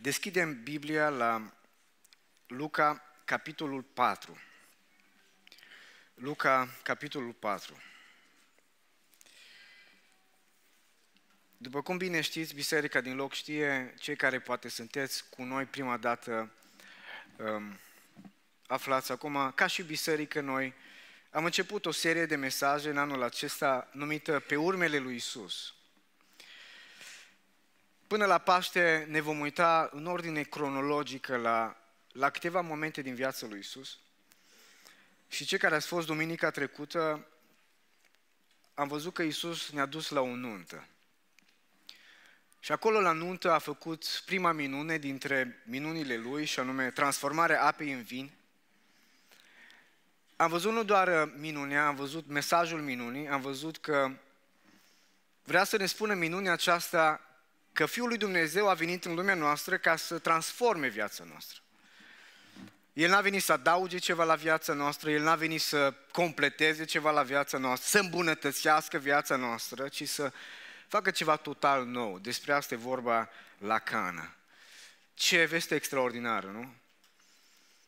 Deschidem Biblia la Luca, capitolul 4. Luca, capitolul 4. După cum bine știți, biserica din loc știe, cei care poate sunteți cu noi prima dată um, aflați acum, ca și biserică noi, am început o serie de mesaje în anul acesta numită Pe urmele lui Isus. Până la Paște ne vom uita în ordine cronologică la, la câteva momente din viața lui Isus. Și ce care a fost duminica trecută, am văzut că Isus ne-a dus la o nuntă. Și acolo la nuntă a făcut prima minune dintre minunile lui, și anume transformarea apei în vin. Am văzut nu doar minunea, am văzut mesajul minunii, am văzut că vrea să ne spună minunea aceasta că Fiul lui Dumnezeu a venit în lumea noastră ca să transforme viața noastră. El n-a venit să adauge ceva la viața noastră, El n-a venit să completeze ceva la viața noastră, să îmbunătățească viața noastră, ci să facă ceva total nou. Despre asta e vorba la Cana. Ce veste extraordinară, nu?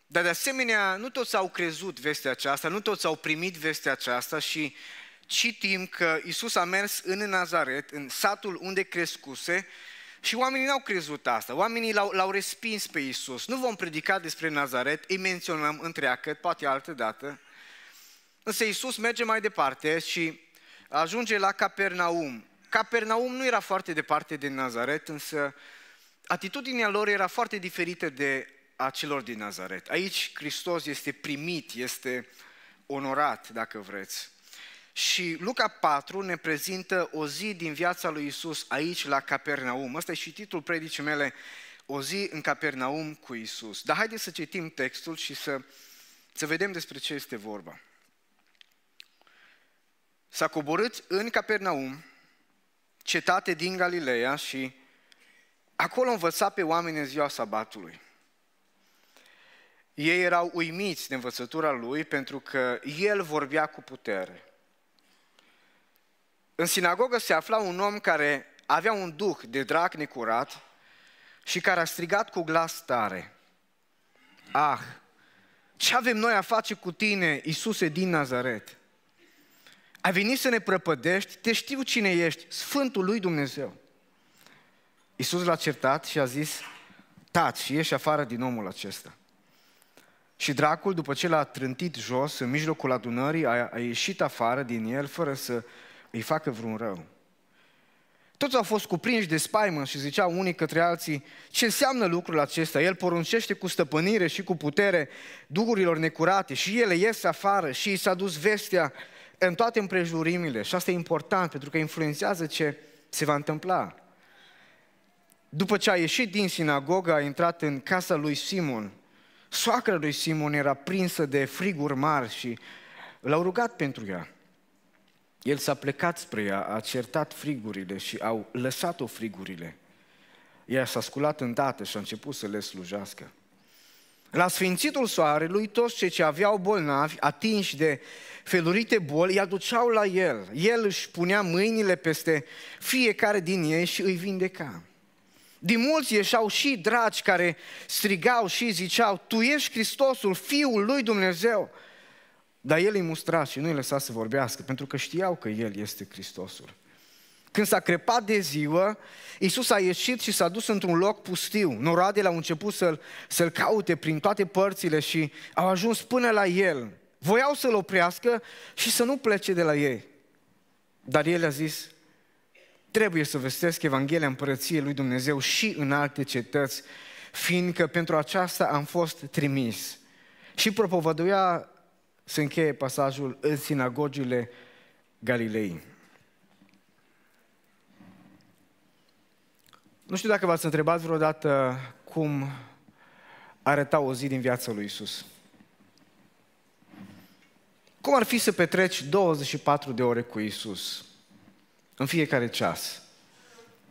Dar de asemenea, nu toți au crezut vestea aceasta, nu toți au primit vestea aceasta și citim că Isus a mers în Nazaret, în satul unde crescuse, și oamenii n-au crezut asta, oamenii l-au, l-au respins pe Isus. Nu vom predica despre Nazaret, îi menționăm întreagă, poate altă dată. Însă Isus merge mai departe și ajunge la Capernaum. Capernaum nu era foarte departe de Nazaret, însă atitudinea lor era foarte diferită de a celor din Nazaret. Aici Hristos este primit, este onorat, dacă vreți. Și Luca 4 ne prezintă o zi din viața lui Isus aici la Capernaum. Asta e și titlul predicii mele, o zi în Capernaum cu Isus. Dar haideți să citim textul și să, să vedem despre ce este vorba. S-a coborât în Capernaum, cetate din Galileea și acolo învăța pe oameni în ziua sabatului. Ei erau uimiți de învățătura lui pentru că el vorbea cu putere. În sinagogă se afla un om care avea un duh de drac necurat și care a strigat cu glas tare. Ah, ce avem noi a face cu tine, Iisuse din Nazaret? Ai venit să ne prăpădești, te știu cine ești, Sfântul lui Dumnezeu. Iisus l-a certat și a zis, taci și ieși afară din omul acesta. Și dracul, după ce l-a trântit jos în mijlocul adunării, a, a ieșit afară din el fără să îi facă vreun rău. Toți au fost cuprinși de spaimă și ziceau unii către alții ce înseamnă lucrul acesta. El poruncește cu stăpânire și cu putere duhurilor necurate și ele ies afară și i s-a dus vestea în toate împrejurimile. Și asta e important pentru că influențează ce se va întâmpla. După ce a ieșit din sinagogă, a intrat în casa lui Simon. Soacra lui Simon era prinsă de friguri mari și l-au rugat pentru ea. El s-a plecat spre ea, a certat frigurile și au lăsat-o frigurile. Ea s-a sculat date și a început să le slujească. La sfințitul soarelui, toți cei ce aveau bolnavi, atinși de felurite boli, îi aduceau la el. El își punea mâinile peste fiecare din ei și îi vindeca. Din mulți ieșau și dragi care strigau și ziceau, Tu ești Hristosul, Fiul lui Dumnezeu. Dar el îi mustra și nu îi lăsa să vorbească, pentru că știau că el este Hristosul. Când s-a crepat de ziua, Iisus a ieșit și s-a dus într-un loc pustiu. Noradele au început să-l, să caute prin toate părțile și au ajuns până la el. Voiau să-l oprească și să nu plece de la ei. Dar el a zis, trebuie să vestesc Evanghelia Împărăției lui Dumnezeu și în alte cetăți, fiindcă pentru aceasta am fost trimis. Și propovăduia se încheie pasajul în sinagogile Galilei. Nu știu dacă v-ați întrebat vreodată cum arăta o zi din viața lui Isus. Cum ar fi să petreci 24 de ore cu Isus? În fiecare ceas,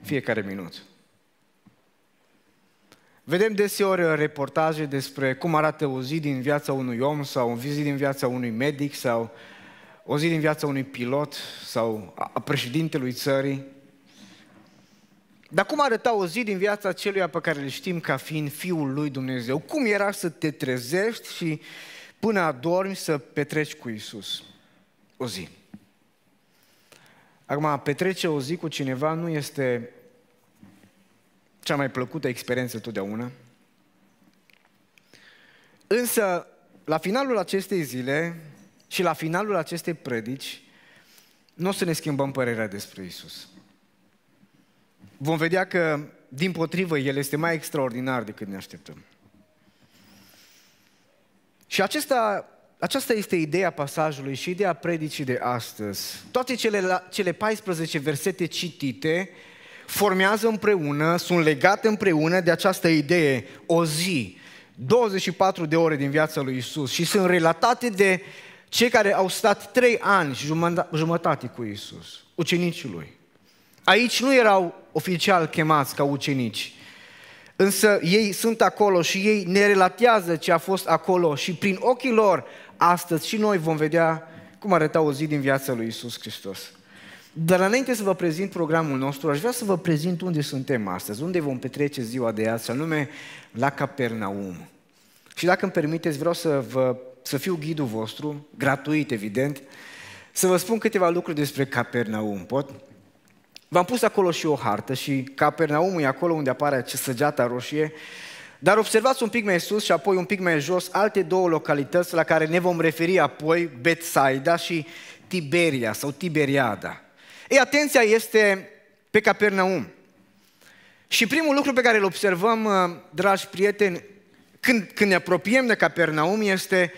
fiecare minut. Vedem deseori reportaje despre cum arată o zi din viața unui om sau o zi din viața unui medic sau o zi din viața unui pilot sau a președintelui țării. Dar cum arăta o zi din viața celuia pe care îl știm ca fiind Fiul lui Dumnezeu? Cum era să te trezești și până adormi să petreci cu Isus o zi? Acum, a petrece o zi cu cineva nu este cea mai plăcută experiență totdeauna. Însă, la finalul acestei zile și la finalul acestei predici, nu o să ne schimbăm părerea despre Isus. Vom vedea că, din potrivă, El este mai extraordinar decât ne așteptăm. Și acesta, aceasta este ideea pasajului și ideea predicii de astăzi. Toate cele, cele 14 versete citite uh, formează împreună, sunt legate împreună de această idee, o zi, 24 de ore din viața lui Isus și sunt relatate de cei care au stat trei ani și jumătate cu Isus, ucenicii lui. Aici nu erau oficial chemați ca ucenici, însă ei sunt acolo și ei ne relatează ce a fost acolo și prin ochii lor astăzi și noi vom vedea cum arăta o zi din viața lui Isus Hristos. Dar înainte să vă prezint programul nostru, aș vrea să vă prezint unde suntem astăzi, unde vom petrece ziua de azi, anume la Capernaum. Și dacă îmi permiteți, vreau să, vă, să fiu ghidul vostru, gratuit evident, să vă spun câteva lucruri despre Capernaum, pot? V-am pus acolo și o hartă și Capernaum e acolo unde apare săgeata roșie, dar observați un pic mai sus și apoi un pic mai jos alte două localități la care ne vom referi apoi, Betsaida și Tiberia sau Tiberiada. Ei, atenția este pe Capernaum. Și primul lucru pe care îl observăm, uh, dragi prieteni, când, când ne apropiem de Capernaum este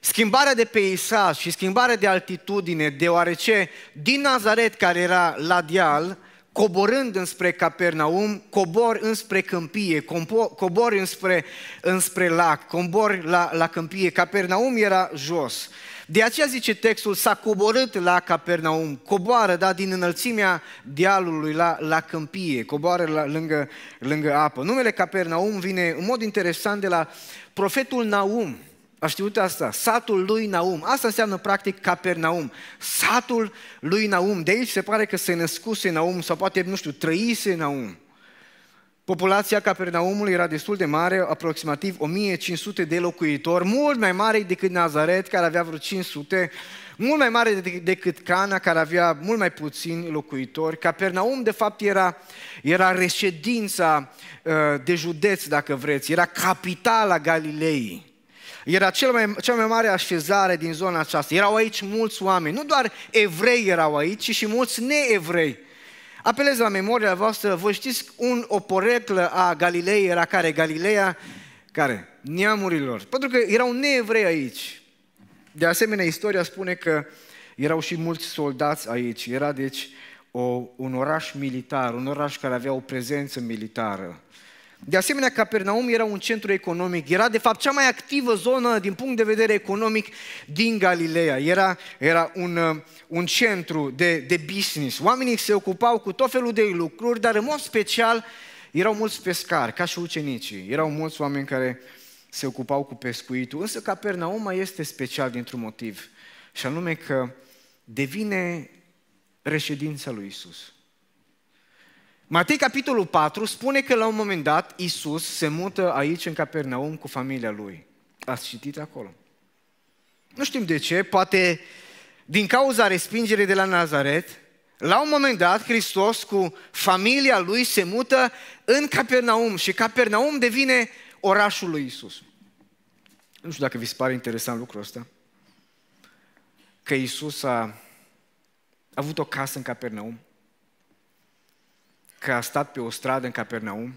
schimbarea de peisaj și schimbarea de altitudine, deoarece din Nazaret, care era la deal, coborând înspre Capernaum, cobor înspre câmpie, cobor înspre, înspre lac, cobor la, la câmpie. Capernaum era jos. De aceea zice textul, s-a coborât la Capernaum, coboară, da, din înălțimea dealului la, la câmpie, coboară la, lângă, lângă apă. Numele Capernaum vine în mod interesant de la profetul Naum, a știut asta, satul lui Naum. Asta înseamnă practic Capernaum, satul lui Naum. De aici se pare că se născuse Naum sau poate, nu știu, trăise Naum. Populația Capernaumului era destul de mare, aproximativ 1500 de locuitori, mult mai mare decât Nazaret, care avea vreo 500, mult mai mare decât Cana, care avea mult mai puțini locuitori. Capernaum, de fapt, era, era reședința uh, de județ, dacă vreți, era capitala Galilei. Era cel mai, cea mai mare așezare din zona aceasta. Erau aici mulți oameni, nu doar evrei erau aici, ci și mulți neevrei. Apelez la memoria voastră, Vă știți un, o poreclă a Galilei era care? Galileea, care? Neamurilor. Pentru că erau neevrei aici. De asemenea, istoria spune că erau și mulți soldați aici. Era deci o, un oraș militar, un oraș care avea o prezență militară. De asemenea, Capernaum era un centru economic, era de fapt cea mai activă zonă din punct de vedere economic din Galileea. Era, era un, uh, un centru de, de business. Oamenii se ocupau cu tot felul de lucruri, dar în mod special erau mulți pescari, ca și ucenicii. Erau mulți oameni care se ocupau cu pescuitul. Însă Capernaum mai este special dintr-un motiv, și anume că devine reședința lui Isus. Matei, capitolul 4, spune că la un moment dat Isus se mută aici în Capernaum cu familia lui. Ați citit acolo. Nu știm de ce, poate din cauza respingerii de la Nazaret, la un moment dat Hristos cu familia lui se mută în Capernaum și Capernaum devine orașul lui Isus. Nu știu dacă vi se pare interesant lucrul ăsta, că Isus a avut o casă în Capernaum că a stat pe o stradă în Capernaum,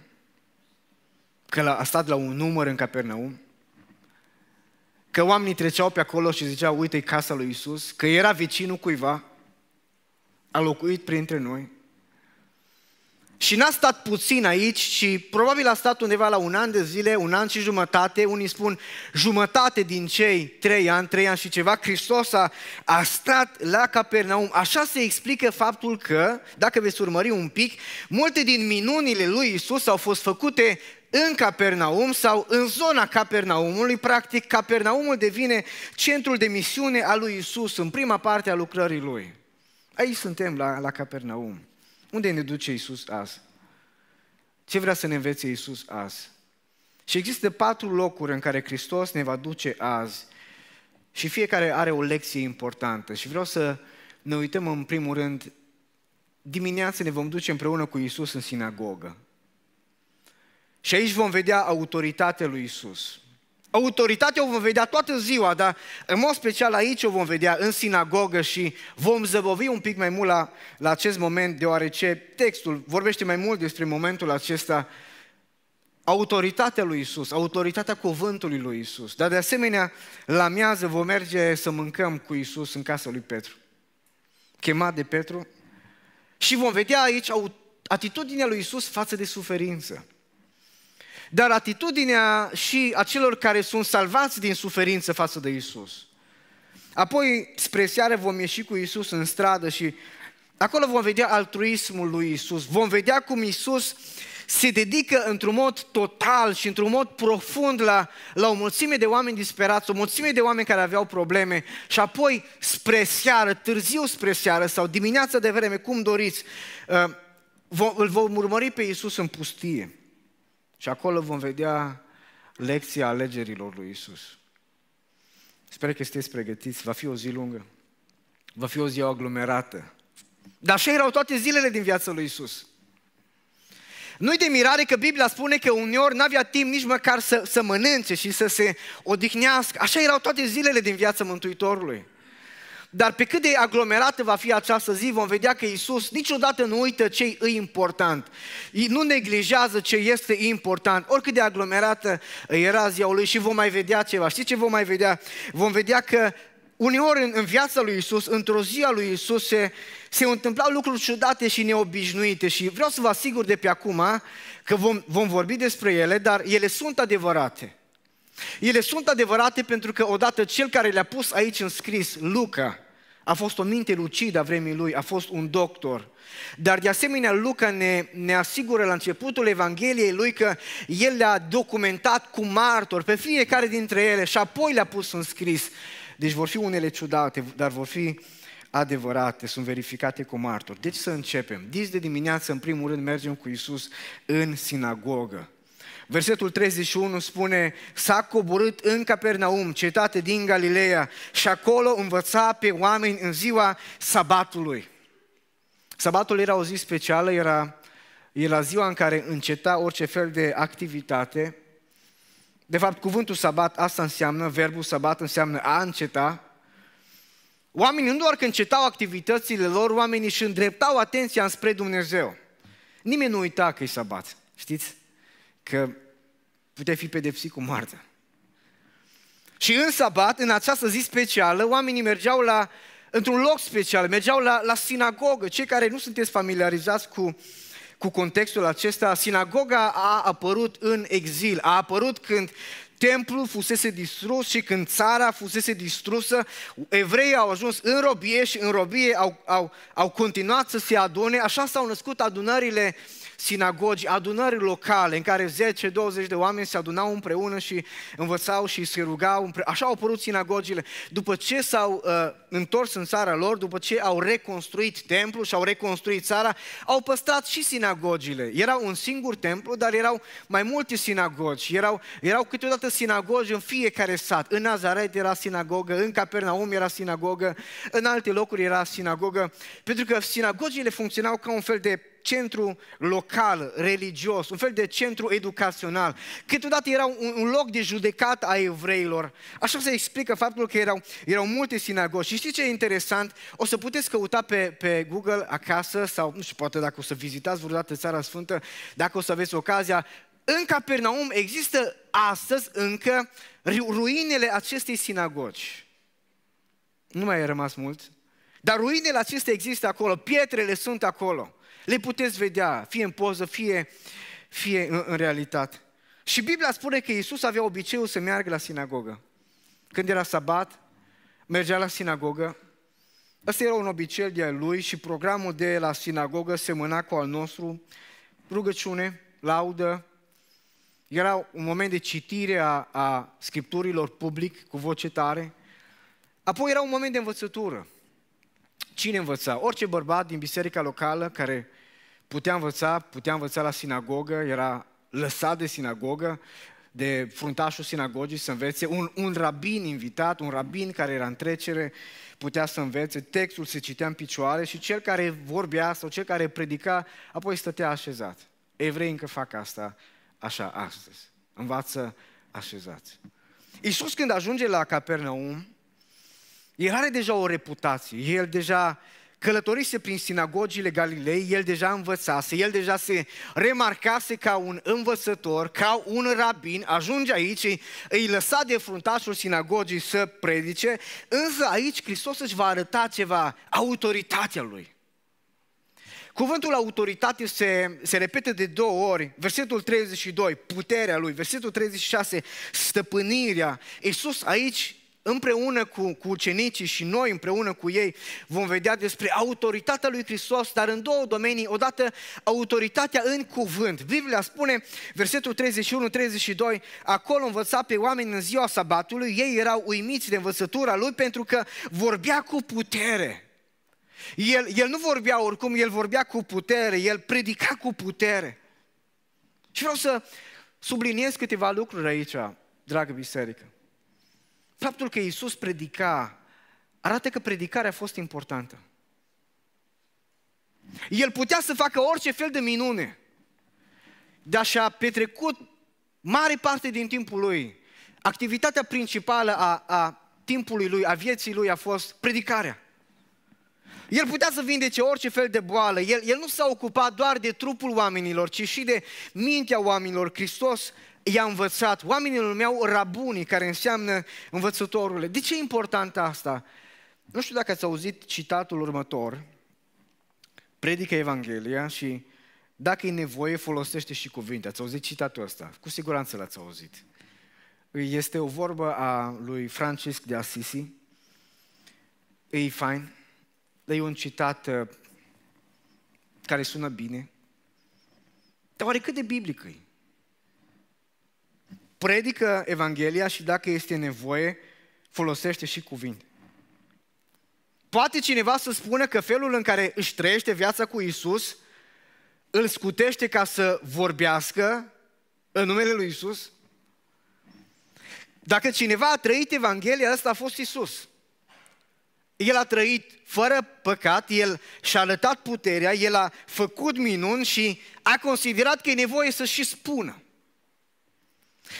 că a stat la un număr în Capernaum, că oamenii treceau pe acolo și ziceau, uite-i casa lui Isus, că era vecinul cuiva, a locuit printre noi, și n-a stat puțin aici și probabil a stat undeva la un an de zile, un an și jumătate, unii spun jumătate din cei trei ani, trei ani și ceva, Hristos a, a stat la Capernaum. Așa se explică faptul că, dacă veți urmări un pic, multe din minunile lui Isus au fost făcute în Capernaum sau în zona Capernaumului, practic Capernaumul devine centrul de misiune al lui Isus în prima parte a lucrării lui. Aici suntem la, la Capernaum. Unde ne duce Isus azi? Ce vrea să ne învețe Isus azi? Și există patru locuri în care Hristos ne va duce azi și fiecare are o lecție importantă. Și vreau să ne uităm în primul rând, dimineața ne vom duce împreună cu Isus în sinagogă. Și aici vom vedea autoritatea lui Isus. Autoritatea o vom vedea toată ziua, dar în mod special aici o vom vedea în sinagogă și vom zăbovi un pic mai mult la, la acest moment, deoarece textul vorbește mai mult despre momentul acesta autoritatea lui Isus, autoritatea cuvântului lui Isus. Dar de asemenea, la miază vom merge să mâncăm cu Isus în casa lui Petru. Chemat de Petru. Și vom vedea aici atitudinea lui Isus față de suferință. Dar atitudinea și a celor care sunt salvați din suferință față de Isus. Apoi, spre seară, vom ieși cu Isus în stradă și acolo vom vedea altruismul lui Isus. Vom vedea cum Isus se dedică într-un mod total și într-un mod profund la, la o mulțime de oameni disperați, o mulțime de oameni care aveau probleme și apoi spre seară, târziu spre seară sau dimineața de vreme, cum doriți, uh, îl vom urmări pe Isus în pustie. Și acolo vom vedea lecția alegerilor lui Isus. Sper că sunteți pregătiți, va fi o zi lungă, va fi o zi aglomerată. Dar așa erau toate zilele din viața lui Isus. Nu-i de mirare că Biblia spune că uneori n-avea timp nici măcar să, să mănânce și să se odihnească. Așa erau toate zilele din viața Mântuitorului. Dar pe cât de aglomerată va fi această zi, vom vedea că Isus niciodată nu uită ce e important. Nu neglijează ce este important, oricât de aglomerată era ziua lui și vom mai vedea ceva. Știți ce vom mai vedea? Vom vedea că uneori în, viața lui Isus, într-o zi a lui Isus se, se întâmplau lucruri ciudate și neobișnuite și vreau să vă asigur de pe acum că vom, vom vorbi despre ele, dar ele sunt adevărate. Ele sunt adevărate pentru că odată cel care le-a pus aici în scris, Luca, a fost o minte lucidă a vremii lui, a fost un doctor. Dar de asemenea Luca ne, ne asigură la începutul Evangheliei lui că el le-a documentat cu martor pe fiecare dintre ele și apoi le-a pus în scris. Deci vor fi unele ciudate, dar vor fi adevărate, sunt verificate cu martor. Deci să începem. Dis de dimineață, în primul rând, mergem cu Isus în sinagogă. Versetul 31 spune, s-a coborât în Capernaum, cetate din Galileea, și acolo învăța pe oameni în ziua sabatului. Sabatul era o zi specială, era, era ziua în care înceta orice fel de activitate. De fapt, cuvântul sabat asta înseamnă, verbul sabat înseamnă a înceta, Oamenii nu doar că încetau activitățile lor, oamenii își îndreptau atenția spre Dumnezeu. Nimeni nu uita că e sabat, știți? că puteai fi pedepsit cu moartea. Și în sabat, în această zi specială, oamenii mergeau la, într-un loc special, mergeau la, la sinagogă. Cei care nu sunteți familiarizați cu, cu contextul acesta, sinagoga a apărut în exil, a apărut când templul fusese distrus și când țara fusese distrusă, evreii au ajuns în robie și în robie au, au, au continuat să se adune, așa s-au născut adunările uh, sinagogi, adunări locale în care 10-20 de oameni se adunau împreună și învățau și se rugau. Împreună. Așa au apărut sinagogile. După ce s-au uh, întors în țara lor, după ce au reconstruit templul și au reconstruit țara, au păstrat și sinagogile. Era un singur templu, dar erau mai multe sinagogi. Erau, erau câteodată sinagogi în fiecare sat. În Nazaret era sinagogă, în Capernaum era sinagogă, în alte locuri era sinagogă, pentru că sinagogile funcționau ca un fel de centru local, religios, un fel de centru educațional. Câteodată era un, un loc de judecată a evreilor. Așa se explică faptul că erau, erau multe sinagogi. Și știți ce e interesant? O să puteți căuta pe, pe Google acasă sau, nu știu, poate dacă o să vizitați vreodată Țara Sfântă, dacă o să aveți ocazia, în Capernaum există astăzi încă ruinele acestei sinagogi. Nu mai e rămas mult, dar ruinele acestea există acolo, pietrele sunt acolo. Le puteți vedea, fie în poză, fie, fie în, în realitate. Și Biblia spune că Iisus avea obiceiul să meargă la sinagogă. Când era sabat, mergea la sinagogă. Ăsta era un obicei de lui și programul de la sinagogă semăna cu al nostru. Rugăciune, laudă, era un moment de citire a, a scripturilor public cu voce tare. Apoi era un moment de învățătură. Cine învăța? Orice bărbat din biserica locală care putea învăța, putea învăța la sinagogă, era lăsat de sinagogă, de fruntașul sinagogii să învețe, un, un rabin invitat, un rabin care era în trecere, putea să învețe, textul se citea în picioare și cel care vorbea sau cel care predica, apoi stătea așezat. Evrei încă fac asta așa astăzi. Învață așezați. Iisus când ajunge la Capernaum, el are deja o reputație, el deja călătorise prin sinagogile Galilei, el deja învățase, el deja se remarcase ca un învățător, ca un rabin, ajunge aici, îi lăsa de fruntașul sinagogii să predice, însă aici Hristos își va arăta ceva, autoritatea lui. Cuvântul autoritate se, se repete de două ori. Versetul 32, puterea lui. Versetul 36, stăpânirea. Iisus aici împreună cu, cu ucenicii și noi împreună cu ei vom vedea despre autoritatea lui Hristos, dar în două domenii. Odată autoritatea în cuvânt. Biblia spune, versetul 31-32, acolo învăța pe oameni în ziua sabatului, ei erau uimiți de învățătura lui pentru că vorbea cu putere. El, el nu vorbea oricum, el vorbea cu putere, el predica cu putere. Și vreau să subliniez câteva lucruri aici, dragă biserică faptul că Iisus predica arată că predicarea a fost importantă. El putea să facă orice fel de minune, dar și-a petrecut mare parte din timpul lui. Activitatea principală a, a timpului lui, a vieții lui a fost predicarea. El putea să vindece orice fel de boală. El, el nu s-a ocupat doar de trupul oamenilor, ci și de mintea oamenilor. Hristos i-a învățat, oamenii îl numeau rabunii, care înseamnă învățătorule. De ce e important asta? Nu știu dacă ați auzit citatul următor, predică Evanghelia și dacă e nevoie, folosește și cuvinte. Ați auzit citatul ăsta? Cu siguranță l-ați auzit. Este o vorbă a lui Francisc de Assisi. E fain. E un citat uh, care sună bine. Dar oare cât de biblic e? predică Evanghelia și dacă este nevoie, folosește și cuvinte. Poate cineva să spună că felul în care își trăiește viața cu Isus îl scutește ca să vorbească în numele lui Isus? Dacă cineva a trăit Evanghelia, asta a fost Isus. El a trăit fără păcat, el și-a arătat puterea, el a făcut minuni și a considerat că e nevoie să și spună.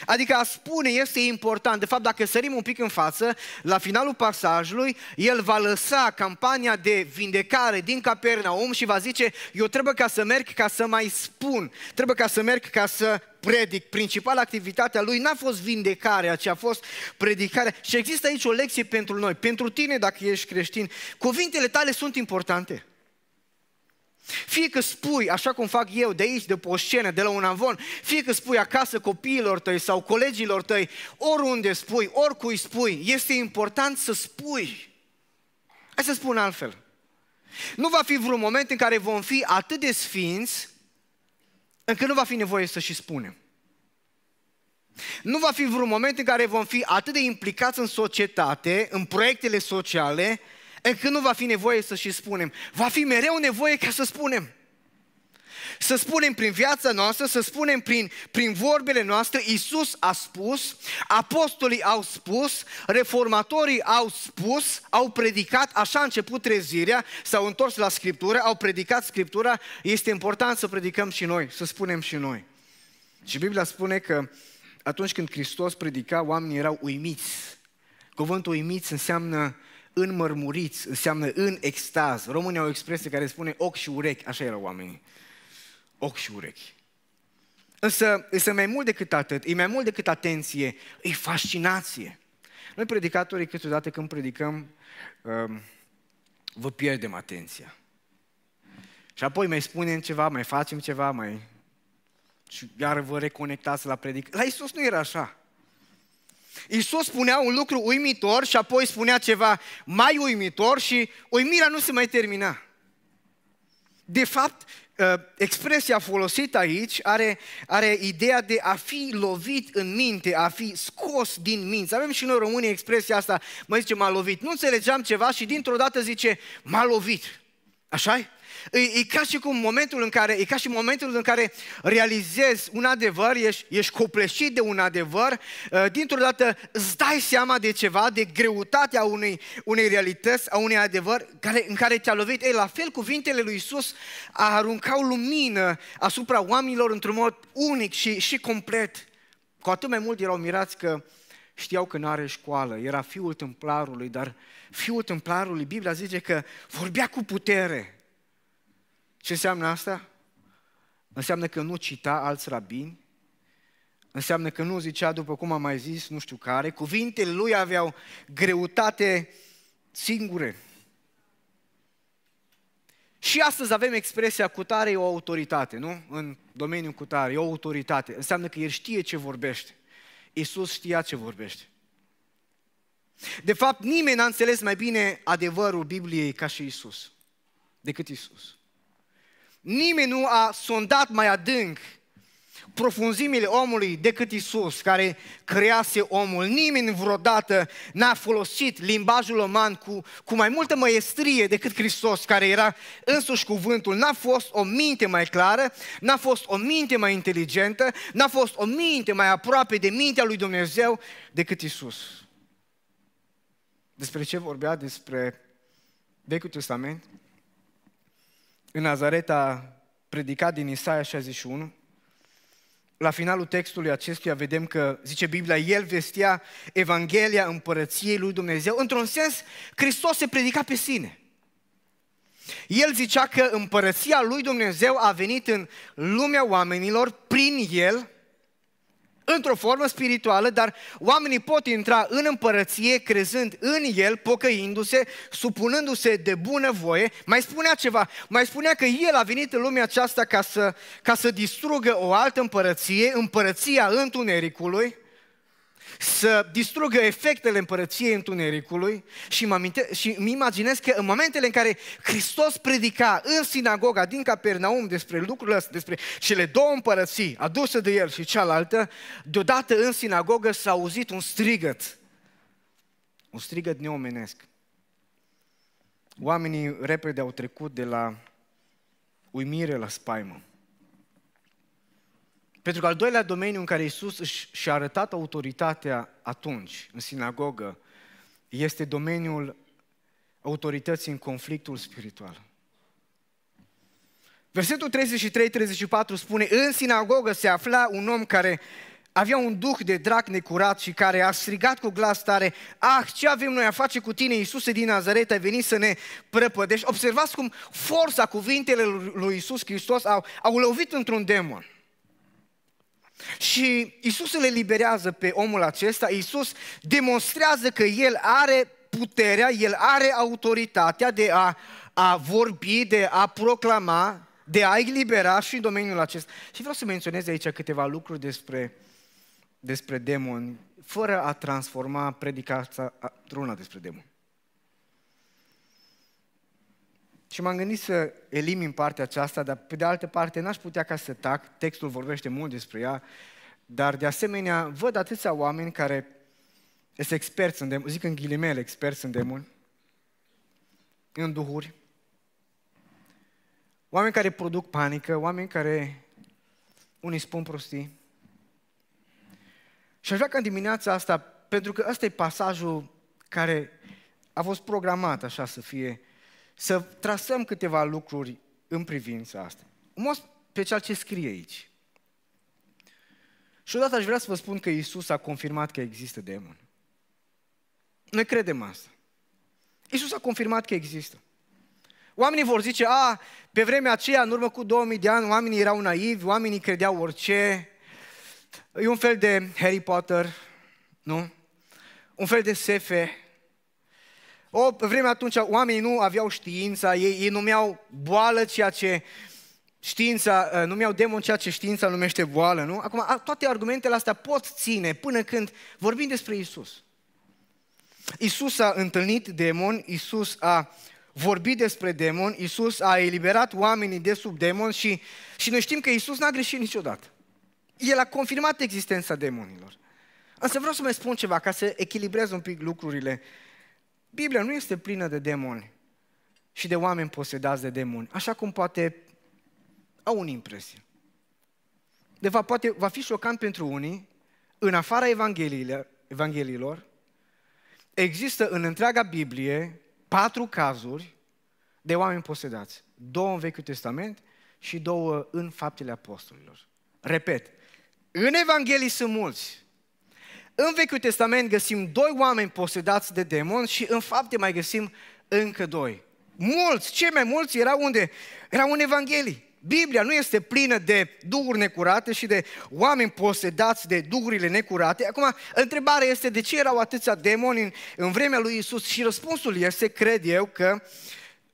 Adică a spune este important. De fapt, dacă sărim un pic în față, la finalul pasajului, el va lăsa campania de vindecare din Capernaum și va zice, eu trebuie ca să merg ca să mai spun, trebuie ca să merg ca să predic. Principala activitatea lui n-a fost vindecarea, ci a fost predicarea. Și există aici o lecție pentru noi, pentru tine dacă ești creștin. Cuvintele tale sunt importante. Fie că spui, așa cum fac eu de aici, de pe o scenă, de la un avon, fie că spui acasă copiilor tăi sau colegilor tăi, oriunde spui, oricui spui, este important să spui. Hai să spun altfel. Nu va fi vreun moment în care vom fi atât de sfinți încât nu va fi nevoie să și spunem. Nu va fi vreun moment în care vom fi atât de implicați în societate, în proiectele sociale, încât nu va fi nevoie să și spunem. Va fi mereu nevoie ca să spunem. Să spunem prin viața noastră, să spunem prin, prin vorbele noastre, Iisus a spus, apostolii au spus, reformatorii au spus, au predicat, așa a început trezirea, s-au întors la Scriptură, au predicat Scriptura, este important să predicăm și noi, să spunem și noi. Și Biblia spune că atunci când Hristos predica, oamenii erau uimiți. Cuvântul uimiți înseamnă înmărmuriți înseamnă în extaz. Românii au o expresie care spune ochi și urechi, așa erau oamenii. Ochi și urechi. Însă, însă mai mult decât atât, e mai mult decât atenție, e fascinație. Noi predicatorii câteodată când predicăm, um, vă pierdem atenția. Și apoi mai spunem ceva, mai facem ceva, mai... Și iar vă reconectați la predică. La Isus nu era așa. Iisus spunea un lucru uimitor și apoi spunea ceva mai uimitor și uimirea nu se mai termina. De fapt, ă, expresia folosită aici are, are ideea de a fi lovit în minte, a fi scos din minte. Avem și noi românii expresia asta, mă zice m-a lovit. Nu înțelegeam ceva și dintr-o dată zice m-a lovit. așa -i? E, e ca și cum momentul în care, e ca și momentul în care realizezi un adevăr, ești, ești copleșit de un adevăr, dintr-o dată îți dai seama de ceva, de greutatea unei, unei realități, a unei adevăr care, în care te-a lovit. Ei, la fel, cuvintele lui Isus aruncau lumină asupra oamenilor într-un mod unic și, și complet. Cu atât mai mult erau mirați că știau că nu are școală, era fiul templarului, dar fiul templarului, Biblia zice că vorbea cu putere. Ce înseamnă asta? Înseamnă că nu cita alți rabini, înseamnă că nu zicea, după cum am mai zis, nu știu care, cuvintele lui aveau greutate singure. Și astăzi avem expresia cutare e o autoritate, nu? În domeniul cutare, e o autoritate. Înseamnă că el știe ce vorbește. Iisus știa ce vorbește. De fapt, nimeni n-a înțeles mai bine adevărul Bibliei ca și Isus, decât Isus. Nimeni nu a sondat mai adânc profunzimile omului decât Isus, care crease omul. Nimeni vreodată n-a folosit limbajul oman cu, cu mai multă măiestrie decât Hristos, care era însuși cuvântul. N-a fost o minte mai clară, n-a fost o minte mai inteligentă, n-a fost o minte mai aproape de mintea lui Dumnezeu decât Isus. Despre ce vorbea? Despre Vechiul Testament? în Nazaret a predicat din Isaia 61, la finalul textului acestuia vedem că, zice Biblia, el vestea Evanghelia împărăției lui Dumnezeu. Într-un sens, Hristos se predica pe sine. El zicea că împărăția lui Dumnezeu a venit în lumea oamenilor prin el într-o formă spirituală, dar oamenii pot intra în împărăție crezând în El, pocăindu-se, supunându-se de bună voie. Mai spunea ceva, mai spunea că El a venit în lumea aceasta ca să, ca să distrugă o altă împărăție, împărăția întunericului, să distrugă efectele împărăției întunericului și îmi, aminte, și îmi imaginez că în momentele în care Hristos predica în sinagoga din Capernaum despre lucrurile astea, despre cele două împărății, aduse de el și cealaltă, deodată în sinagogă s-a auzit un strigăt, un strigăt neomenesc. Oamenii repede au trecut de la uimire la spaimă. Pentru că al doilea domeniu în care Isus și-a arătat autoritatea atunci, în sinagogă, este domeniul autorității în conflictul spiritual. Versetul 33-34 spune, în sinagogă se afla un om care avea un duh de drac necurat și care a strigat cu glas tare, Ah, ce avem noi a face cu tine, Iisuse din Nazaret, ai venit să ne prăpădești. Observați cum forța cuvintele lui Iisus Hristos au, au lovit într-un demon. Și Isus îl eliberează pe omul acesta, Isus demonstrează că el are puterea, el are autoritatea de a, a vorbi, de a proclama, de a elibera și în domeniul acesta. Și vreau să menționez aici câteva lucruri despre, despre demoni, fără a transforma predicația într-una despre demoni. Și m-am gândit să elimin partea aceasta, dar pe de altă parte n-aș putea ca să tac, textul vorbește mult despre ea, dar de asemenea văd atâția oameni care sunt experți în demoni, zic în ghilimele experți în demoni, în duhuri, oameni care produc panică, oameni care unii spun prostii. Și aș vrea ca în dimineața asta, pentru că ăsta e pasajul care a fost programat așa să fie să trasăm câteva lucruri în privința asta. În mod special ce scrie aici. Și odată aș vrea să vă spun că Isus a confirmat că există demon. Noi credem asta. Isus a confirmat că există. Oamenii vor zice, a, pe vremea aceea, în urmă cu 2000 de ani, oamenii erau naivi, oamenii credeau orice. E un fel de Harry Potter, nu? Un fel de sefe, o, vreme atunci oamenii nu aveau știința, ei, ei numeau boală ceea ce știința, uh, numeau demon ceea ce știința numește boală, nu? Acum, toate argumentele astea pot ține până când vorbim despre Isus. Isus a întâlnit demon, Isus a vorbit despre demon, Isus a eliberat oamenii de sub demon și, și noi știm că Isus n-a greșit niciodată. El a confirmat existența demonilor. Însă vreau să mai spun ceva ca să echilibrez un pic lucrurile Biblia nu este plină de demoni și de oameni posedați de demoni, așa cum poate au un impresie. De fapt, poate va fi șocant pentru unii, în afara Evangheliilor, există în întreaga Biblie patru cazuri de oameni posedați. Două în Vechiul Testament și două în Faptele Apostolilor. Repet, în Evanghelii sunt mulți, în Vechiul Testament găsim doi oameni posedați de demon și în fapte mai găsim încă doi. Mulți, cei mai mulți erau unde? Erau în Evanghelie. Biblia nu este plină de duhuri necurate și de oameni posedați de duhurile necurate. Acum, întrebarea este de ce erau atâția demoni în, în vremea lui Isus și răspunsul este, cred eu, că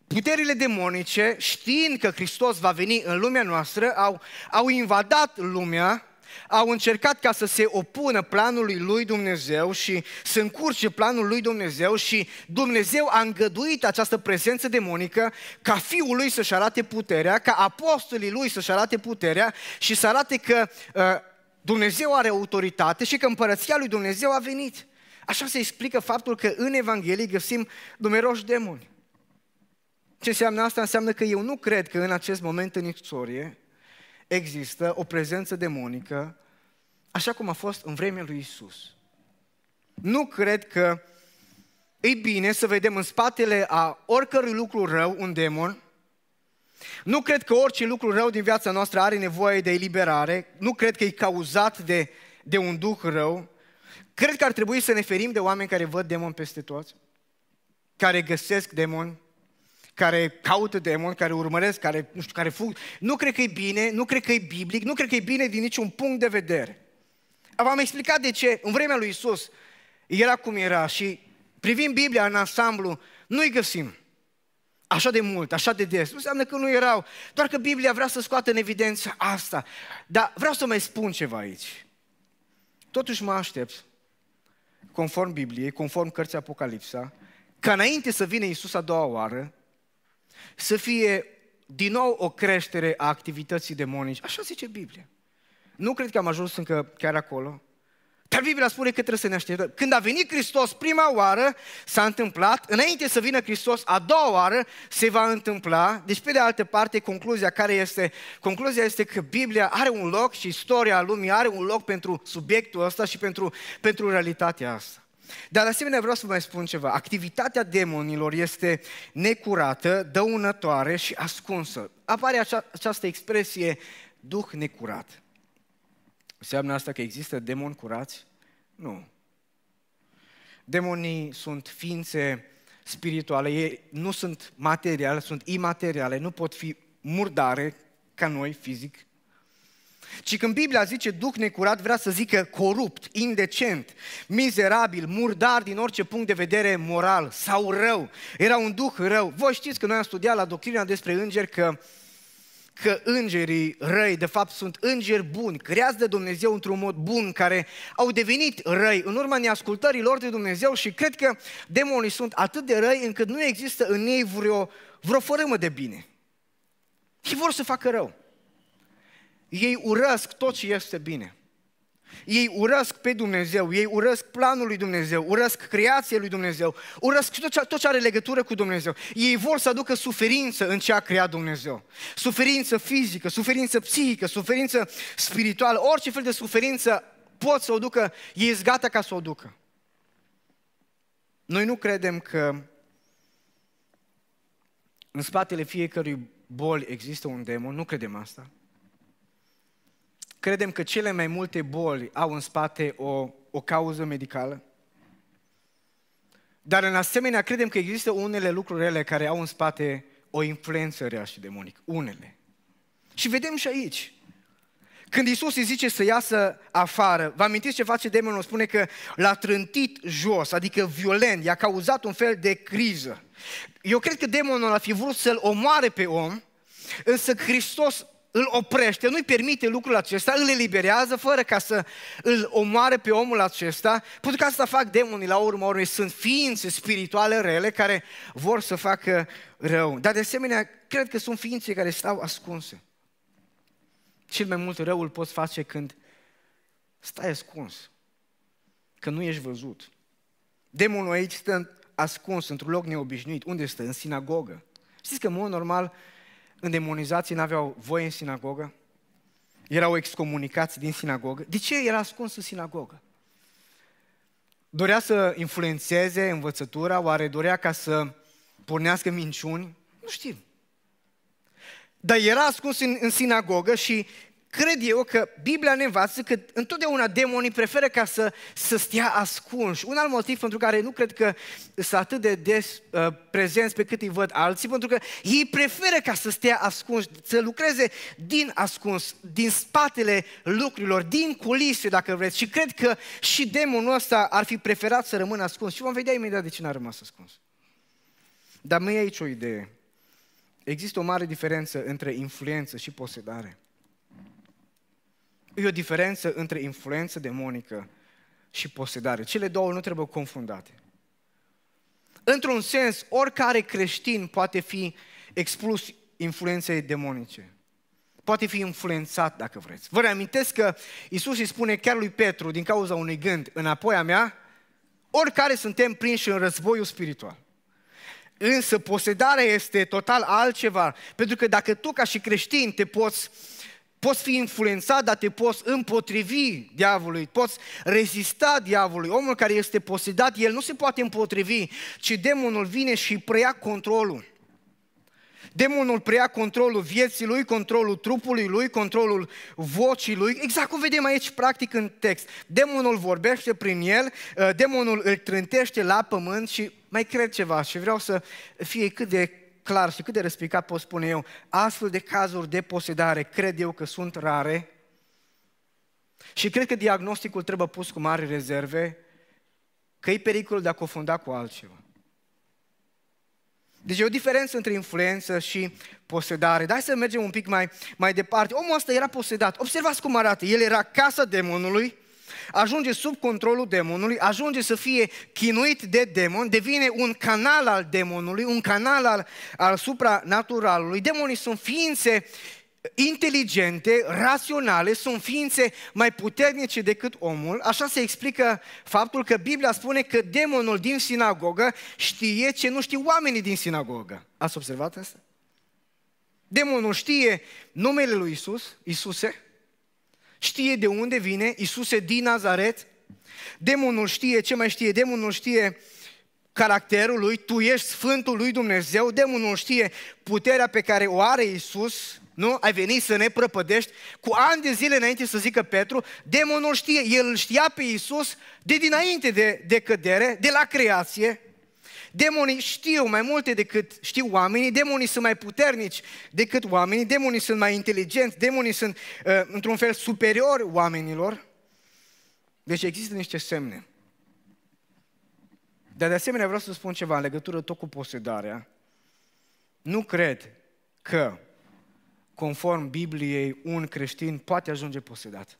puterile demonice, știind că Hristos va veni în lumea noastră, au, au invadat lumea au încercat ca să se opună planului lui Dumnezeu și să încurce planul lui Dumnezeu și Dumnezeu a îngăduit această prezență demonică ca fiul lui să-și arate puterea, ca apostolii lui să-și arate puterea și să arate că uh, Dumnezeu are autoritate și că împărăția lui Dumnezeu a venit. Așa se explică faptul că în Evanghelie găsim numeroși demoni. Ce înseamnă asta? Înseamnă că eu nu cred că în acest moment în istorie există o prezență demonică, așa cum a fost în vremea lui Isus. Nu cred că e bine să vedem în spatele a oricărui lucru rău un demon. Nu cred că orice lucru rău din viața noastră are nevoie de eliberare. Nu cred că e cauzat de, de un duh rău. Cred că ar trebui să ne ferim de oameni care văd demon peste toți, care găsesc demoni, care caută demoni, care urmăresc, care, nu știu, care fug. Nu cred că e bine, nu cred că e biblic, nu cred că e bine din niciun punct de vedere. V-am explicat de ce în vremea lui Isus era cum era și privind Biblia în ansamblu, nu-i găsim așa de mult, așa de des. Nu înseamnă că nu erau, doar că Biblia vrea să scoată în evidență asta. Dar vreau să mai spun ceva aici. Totuși mă aștept, conform Bibliei, conform cărții Apocalipsa, ca înainte să vină Isus a doua oară, să fie din nou o creștere a activității demonice. Așa zice Biblia. Nu cred că am ajuns încă chiar acolo. Dar Biblia spune că trebuie să ne așteptăm. Când a venit Hristos prima oară, s-a întâmplat, înainte să vină Hristos a doua oară, se va întâmpla. Deci, pe de altă parte, concluzia care este? Concluzia este că Biblia are un loc și istoria lumii are un loc pentru subiectul ăsta și pentru, pentru realitatea asta. Dar de asemenea vreau să vă mai spun ceva. Activitatea demonilor este necurată, dăunătoare și ascunsă. Apare acea, această expresie duh necurat. Înseamnă asta că există demoni curați? Nu. Demonii sunt ființe spirituale, ei nu sunt materiale, sunt imateriale, nu pot fi murdare ca noi fizic, ci când Biblia zice duh necurat, vrea să zică corupt, indecent, mizerabil, murdar din orice punct de vedere moral sau rău. Era un duh rău. Voi știți că noi am studiat la doctrina despre îngeri că că îngerii răi, de fapt, sunt îngeri buni, creați de Dumnezeu într-un mod bun, care au devenit răi în urma neascultării lor de Dumnezeu și cred că demonii sunt atât de răi încât nu există în ei vreo, vreo fărâmă de bine. Ei vor să facă rău. Ei urăsc tot ce este bine. Ei urăsc pe Dumnezeu, ei urăsc planul lui Dumnezeu, urăsc creația lui Dumnezeu, urăsc tot ce, tot ce are legătură cu Dumnezeu. Ei vor să aducă suferință în ce a creat Dumnezeu. Suferință fizică, suferință psihică, suferință spirituală, orice fel de suferință pot să o ducă, ei sunt gata ca să o ducă. Noi nu credem că în spatele fiecărui boli există un demon, nu credem asta. Credem că cele mai multe boli au în spate o, o cauză medicală. Dar în asemenea credem că există unele lucruri rele care au în spate o influență rea și demonică. Unele. Și vedem și aici. Când Isus îi zice să iasă afară, vă amintiți ce face demonul? Spune că l-a trântit jos, adică violent, i-a cauzat un fel de criză. Eu cred că demonul ar fi vrut să-l omoare pe om, însă Hristos îl oprește, nu-i permite lucrul acesta, îl eliberează fără ca să îl omoare pe omul acesta, pentru că asta fac demonii la urma urmei, sunt ființe spirituale rele care vor să facă rău. Dar de asemenea, cred că sunt ființe care stau ascunse. Cel mai mult răul poți face când stai ascuns, că nu ești văzut. Demonul aici stă ascuns într-un loc neobișnuit. Unde stă? În sinagogă. Știți că, în mod normal, îndemonizații n-aveau voie în sinagogă, erau excomunicați din sinagogă. De ce era ascuns în sinagogă? Dorea să influențeze învățătura, oare dorea ca să pornească minciuni? Nu știm. Dar era ascuns în, în sinagogă și cred eu că Biblia ne învață că întotdeauna demonii preferă ca să, să stea ascunși. Un alt motiv pentru care nu cred că sunt atât de des uh, prezenți pe cât îi văd alții, pentru că ei preferă ca să stea ascunși, să lucreze din ascuns, din spatele lucrurilor, din culise, dacă vreți. Și cred că și demonul ăsta ar fi preferat să rămână ascuns. Și vom vedea imediat de ce n-a rămas ascuns. Dar mai e aici o idee. Există o mare diferență între influență și posedare. E o diferență între influență demonică și posedare. Cele două nu trebuie confundate. Într-un sens, oricare creștin poate fi expus influenței demonice. Poate fi influențat, dacă vreți. Vă reamintesc că Isus îi spune chiar lui Petru, din cauza unui gând, înapoi a mea, oricare suntem prinși în războiul spiritual. Însă posedarea este total altceva, pentru că dacă tu ca și creștin te poți uh, poți fi influențat, dar te poți împotrivi diavolului, poți rezista diavolului. Omul care este posedat, el nu se poate împotrivi, ci demonul vine și preia controlul. Demonul preia controlul vieții lui, controlul trupului lui, controlul vocii lui. Exact cum vedem aici, practic, în text. Demonul vorbește prin el, uh, demonul îl trântește la pământ și mai cred ceva și vreau să fie cât de clar și cât de răspicat pot spune eu, astfel de cazuri de posedare cred eu că sunt rare și cred că diagnosticul trebuie pus cu mari rezerve, că e pericolul de a confunda cu altceva. Deci e o diferență între influență și posedare. Dar să mergem un pic mai, mai departe. Omul ăsta era posedat. Observați cum arată. El era casa demonului, ajunge sub controlul demonului, ajunge să fie chinuit de demon, devine un canal al demonului, un canal al, al supranaturalului. Demonii sunt ființe inteligente, raționale, sunt ființe mai puternice decât omul. Așa se explică faptul că Biblia spune că demonul din sinagogă știe ce nu știu oamenii din sinagogă. Ați observat asta? Demonul știe numele lui Isus, Isuse, știe de unde vine, Iisuse din Nazaret, demonul știe, ce mai știe, demonul știe caracterul lui, tu ești Sfântul lui Dumnezeu, demonul știe puterea pe care o are Isus. nu? Ai venit să ne prăpădești cu ani de zile înainte să zică Petru, demonul știe, el știa pe Isus de dinainte de, de cădere, de la creație, Demonii știu mai multe decât știu oamenii, demonii sunt mai puternici decât oamenii, demonii sunt mai inteligenți, demonii sunt uh, într-un fel superiori oamenilor. Deci există niște semne. Dar de asemenea vreau să spun ceva în legătură tot cu posedarea. Nu cred că, conform Bibliei, un creștin poate ajunge posedat.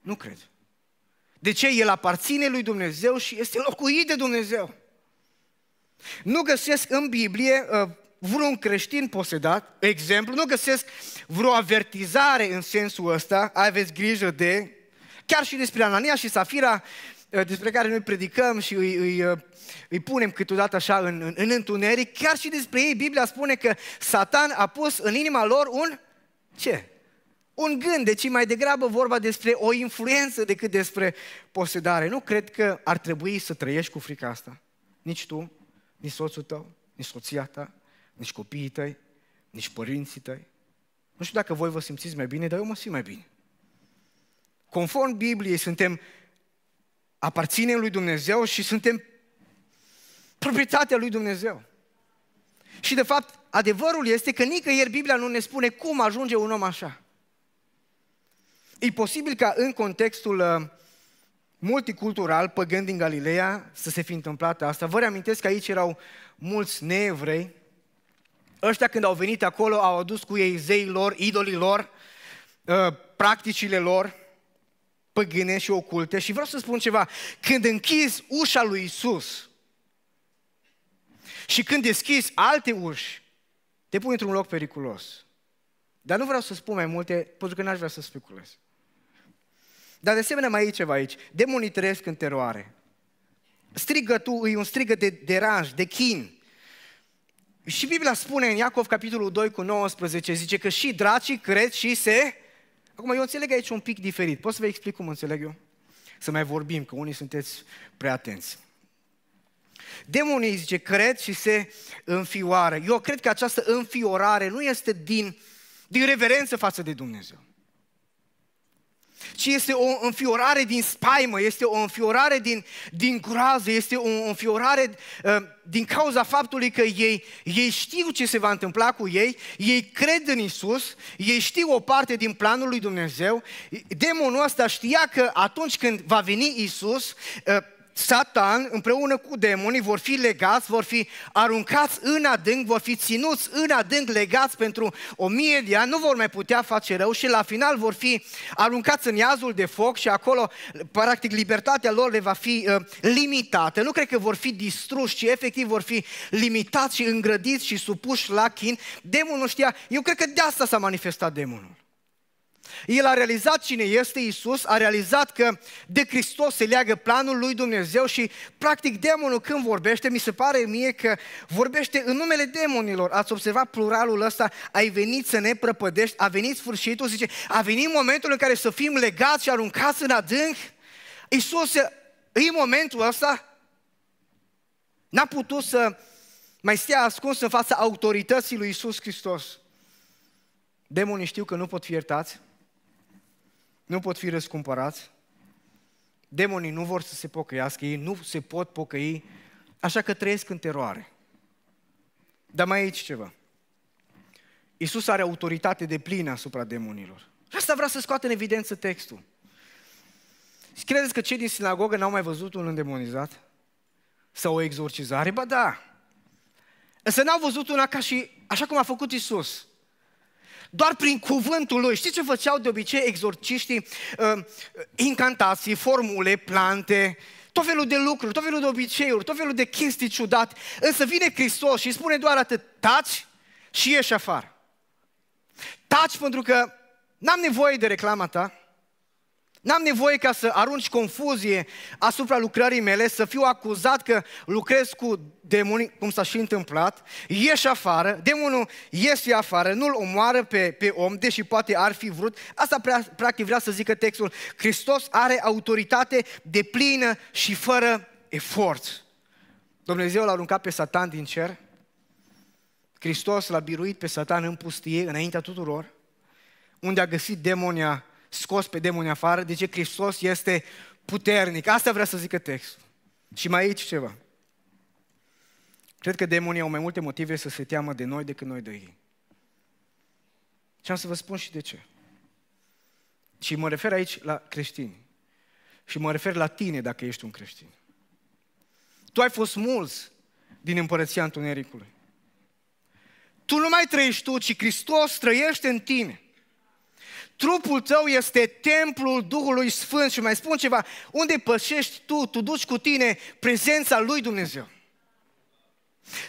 Nu cred. De ce? El aparține lui Dumnezeu și este locuit de Dumnezeu. Nu găsesc în Biblie uh, vreun creștin posedat, exemplu, nu găsesc vreo avertizare în sensul ăsta, aveți grijă de, chiar și despre Anania și Safira, uh, despre care noi predicăm și îi, îi, uh, îi punem câteodată așa în, în, în întuneric, chiar și despre ei Biblia spune că Satan a pus în inima lor un ce? Un gând, deci mai degrabă vorba despre o influență decât despre posedare. Nu cred că ar trebui să trăiești cu frica asta. Nici tu, nici soțul tău, nici soția ta, nici copiii tăi, nici părinții tăi. Nu știu dacă voi vă simțiți mai bine, dar eu mă simt mai bine. Conform Bibliei suntem, aparținem lui Dumnezeu și suntem proprietatea lui Dumnezeu. Și de fapt, adevărul este că nicăieri Biblia nu ne spune cum ajunge un om așa. E posibil ca în contextul uh, multicultural păgând din Galileea să se fi întâmplat asta. Vă reamintesc că aici erau mulți neevrei. Ăștia când au venit acolo au adus cu ei zeii lor, idolii lor, ă, practicile lor păgâne și oculte. Și vreau să spun ceva. Când închizi ușa lui Isus și când deschizi alte uși, te pui într-un loc periculos. Dar nu vreau să spun mai multe, pentru că n-aș vrea să speculez. Dar de asemenea mai e ceva aici. Demonii trăiesc în teroare. Strigătul e un strigă de deranj, de chin. Și Biblia spune în Iacov, capitolul 2, cu 19, zice că și dracii cred și se... Acum, eu înțeleg aici un pic diferit. Pot să vă explic cum înțeleg eu? Să mai vorbim, că unii sunteți prea atenți. Demonii, zice, cred și se înfioară. Eu cred că această înfiorare nu este din, din reverență față de Dumnezeu ci este o înfiorare din spaimă, este o înfiorare din, din groază, este o înfiorare uh, din cauza faptului că ei, ei știu ce se va întâmpla cu ei, ei cred în Isus, ei știu o parte din planul lui Dumnezeu. Demonul ăsta știa că atunci când va veni Isus, uh, Satan împreună cu demonii vor fi legați, vor fi aruncați în adânc, vor fi ținuți în adânc legați pentru o mie de ani, nu vor mai putea face rău și la final vor fi aruncați în iazul de foc și acolo, practic, libertatea lor le va fi uh, limitată. Nu cred că vor fi distruși, ci efectiv vor fi limitați și îngrădiți și supuși la chin. Demonul știa, eu cred că de asta s-a manifestat demonul. El a realizat cine este Isus, a realizat că de Hristos se leagă planul lui Dumnezeu și practic demonul când vorbește, mi se pare mie că vorbește în numele demonilor. Ați observat pluralul ăsta, ai venit să ne prăpădești, a venit sfârșitul, zice, a venit momentul în care să fim legați și aruncați în adânc. Isus, în momentul ăsta, n-a putut să mai stea ascuns în fața autorității lui Isus Hristos. Demonii știu că nu pot fi iertați, nu pot fi răscumpărați, demonii nu vor să se pocăiască, ei nu se pot pocăi, așa că trăiesc în teroare. Dar mai e aici ceva. Isus are autoritate de plină asupra demonilor. Asta vrea să scoată în evidență textul. Și credeți că cei din sinagogă n-au mai văzut un îndemonizat? Sau o exorcizare? Ba da! Să n-au văzut una ca și, așa cum a făcut Isus doar prin cuvântul lui. Știți ce făceau de obicei exorciștii? Uh, incantații, formule, plante, tot felul de lucruri, tot felul de obiceiuri, tot felul de chestii ciudate. Însă vine Hristos și spune doar atât, taci și ieși afară. Taci pentru că n-am nevoie de reclama ta, N-am nevoie ca să arunci confuzie asupra lucrării mele, să fiu acuzat că lucrez cu demoni, cum s-a și întâmplat, ieși afară, demonul iese afară, nu-l omoară pe, pe om, deși poate ar fi vrut. Asta prea, practic vrea să zică textul. Hristos are autoritate de plină și fără efort. Dumnezeu l-a aruncat pe Satan din cer. Hristos l-a biruit pe Satan în pustie, înaintea tuturor, unde a găsit demonia scos pe demoni afară, de ce Hristos este puternic. Asta vrea să zică textul. Și mai aici ceva. Cred că demonii au mai multe motive să se teamă de noi decât noi de ei. Și am să vă spun și de ce. Și mă refer aici la creștini. Și mă refer la tine dacă ești un creștin. Tu ai fost mulți din împărăția Întunericului. Tu nu mai trăiești tu, ci Hristos trăiește în tine. Trupul tău este templul Duhului Sfânt și mai spun ceva, unde pășești tu, tu duci cu tine prezența lui Dumnezeu.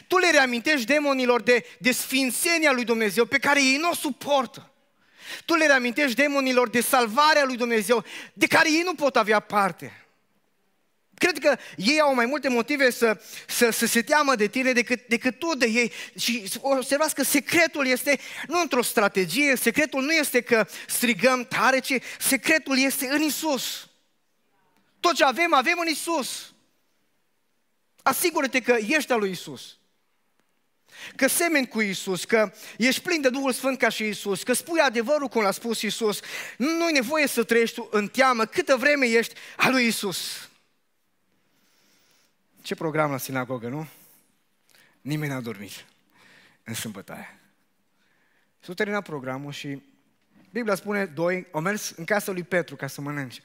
Tu le reamintești demonilor de, de sfințenia lui Dumnezeu pe care ei nu o suportă. Tu le reamintești demonilor de salvarea lui Dumnezeu de care ei nu pot avea parte cred că ei au mai multe motive să, să, să se teamă de tine decât, decât tu de ei. Și observați că secretul este nu într-o strategie, secretul nu este că strigăm tare, ci secretul este în Isus. Tot ce avem, avem în Isus. Asigură-te că ești al lui Isus. Că semeni cu Isus, că ești plin de Duhul Sfânt ca și Isus, că spui adevărul cum l-a spus Isus. Nu-i nevoie să trăiești în teamă câtă vreme ești al lui Isus. Ce program la sinagogă, nu? Nimeni n-a dormit în sâmbătă aia. S-a terminat programul și Biblia spune, doi, au mers în casa lui Petru ca să mănânce.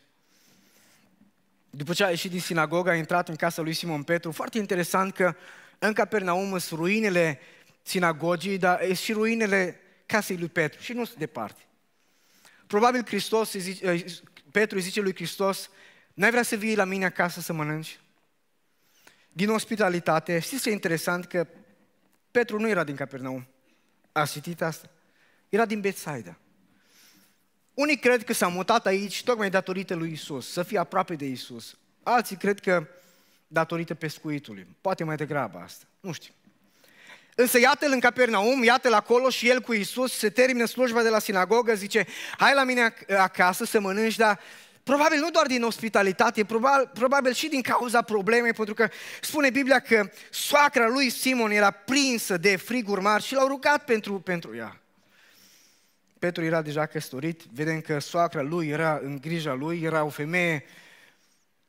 După ce a ieșit din sinagogă, a intrat în casa lui Simon Petru. Foarte interesant că în Capernaum sunt ruinele sinagogii, dar și ruinele casei lui Petru și nu sunt departe. Probabil Hristos, Petru îi zice lui Hristos, n-ai vrea să vii la mine acasă să mănânci? din ospitalitate. Știți ce e interesant? Că Petru nu era din Capernaum. A citit asta? Era din Betsaida. Unii cred că s-a mutat aici tocmai datorită lui Isus, să fie aproape de Isus. Alții cred că datorită pescuitului. Poate mai degrabă asta. Nu știu. Însă iată-l în Capernaum, iată-l acolo și el cu Isus se termină slujba de la sinagogă, zice, hai la mine acasă să mănânci, dar Probabil nu doar din ospitalitate, probabil, probabil și din cauza problemei, pentru că spune Biblia că soacra lui Simon era prinsă de friguri mari și l-au rugat pentru, pentru ea. Petru era deja căsătorit, vedem că soacra lui era în grija lui, era o femeie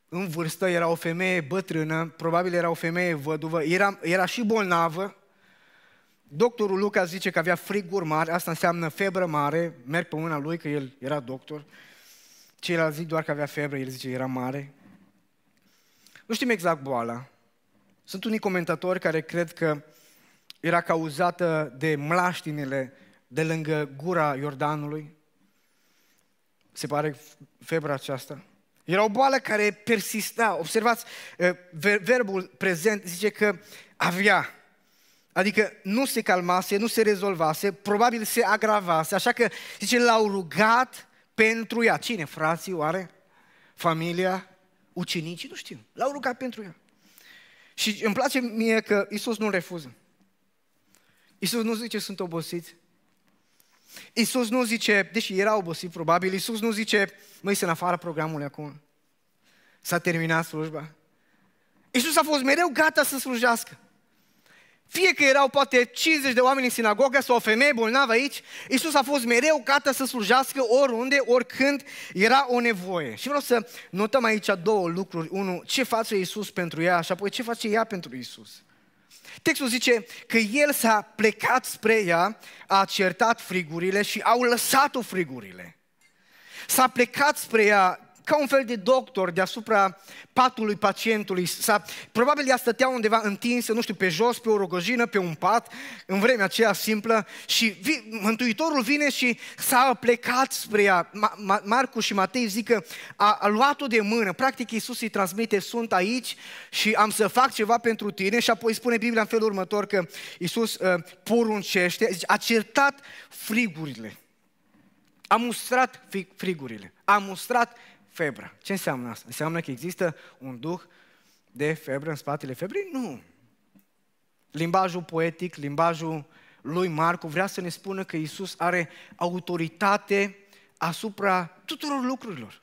în vârstă, era o femeie bătrână, probabil era o femeie văduvă, era, era și bolnavă. Doctorul Luca zice că avea friguri mari, asta înseamnă febră mare, merg pe mâna lui că el era doctor. Uh, Ceilalți zic doar că avea febră, el zice era mare. Nu știm exact boala. Sunt unii comentatori care cred că era cauzată de mlaștinile de lângă gura Iordanului. Se pare febra aceasta. Era o boală care persista. Observați, verbul prezent zice că avea. Adică nu se calmase, nu se rezolvase, probabil se agravase. Așa că, zice, l-au rugat pentru ea. Cine? Frații, oare? Familia? Ucenicii? Nu știu. L-au rugat pentru ea. Și îmi place mie că Isus nu refuză. Isus nu zice sunt obosit. Isus nu zice, deși era obosit probabil, Isus nu zice, măi, sunt afară programului acum. S-a terminat slujba. Isus a fost mereu gata să slujească. Fie că erau poate 50 de oameni în sinagogă sau o femeie bolnavă aici, Isus a fost mereu gata să slujească oriunde, oricând era o nevoie. Și vreau să notăm aici două lucruri. unu, ce face Isus pentru ea și apoi ce face ea pentru Isus. Textul zice că el s-a plecat spre ea, a certat frigurile și au lăsat-o frigurile. S-a plecat spre ea ca un fel de doctor deasupra patului pacientului. Sau, probabil ea stătea undeva întinsă, nu știu, pe jos, pe o rogojină, pe un pat, în vremea aceea simplă și vi, Mântuitorul vine și s-a plecat spre ea. Ma, Ma, Marcu și Matei zic că a, a luat-o de mână. Practic Iisus îi transmite, sunt aici și am să fac ceva pentru tine și apoi spune Biblia în felul următor că Iisus uh, poruncește, zice, a certat frigurile. A mustrat frigurile. A mustrat febra. Ce înseamnă asta? Înseamnă că există un duh de febră în spatele febrei? Nu. Limbajul poetic, limbajul lui Marcu vrea să ne spună că Isus are autoritate asupra tuturor lucrurilor.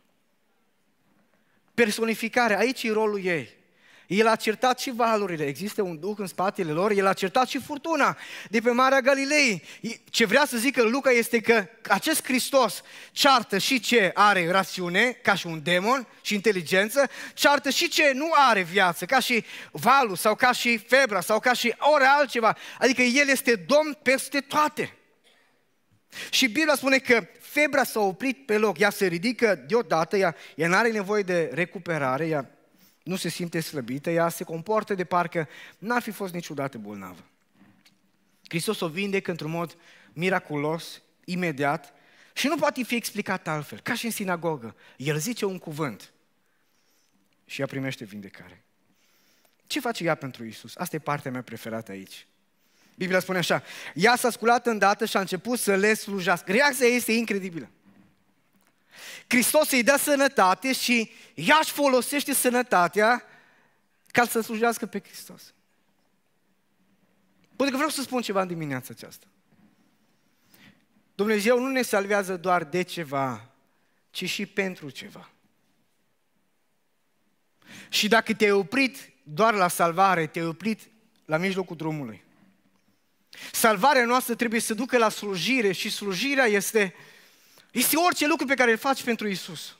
Personificare, aici e rolul ei. El a certat și valurile, există un duh în spatele lor, el a certat și furtuna de pe Marea Galilei. Ce vrea să zică Luca este că acest Hristos ceartă și ce are rațiune, ca și un demon și inteligență, ceartă și ce nu are viață, ca și valul sau ca și febra sau ca și ori altceva. Adică El este domn peste toate. Și Biblia spune că febra s-a oprit pe loc, ea se ridică deodată, ea, ea nu are nevoie de recuperare, ea nu se simte slăbită, ea se comportă de parcă n-ar fi fost niciodată bolnavă. Hristos o vindecă într-un mod miraculos, imediat și nu poate fi explicat altfel, ca și în sinagogă. El zice un cuvânt și ea primește vindecare. Ce face ea pentru Isus? Asta e partea mea preferată aici. Biblia spune așa, ea s-a sculat îndată și a început să le slujească. Reacția ei este incredibilă. Hristos îi dea sănătate și ea își folosește sănătatea ca să slujească pe Hristos. Pentru că vreau să spun ceva în dimineața aceasta. Dumnezeu nu ne salvează doar de ceva, ci și pentru ceva. Și dacă te-ai oprit doar la salvare, te-ai oprit la mijlocul drumului. Salvarea noastră trebuie să ducă la slujire și slujirea este uh, este orice lucru pe care îl faci pentru Isus.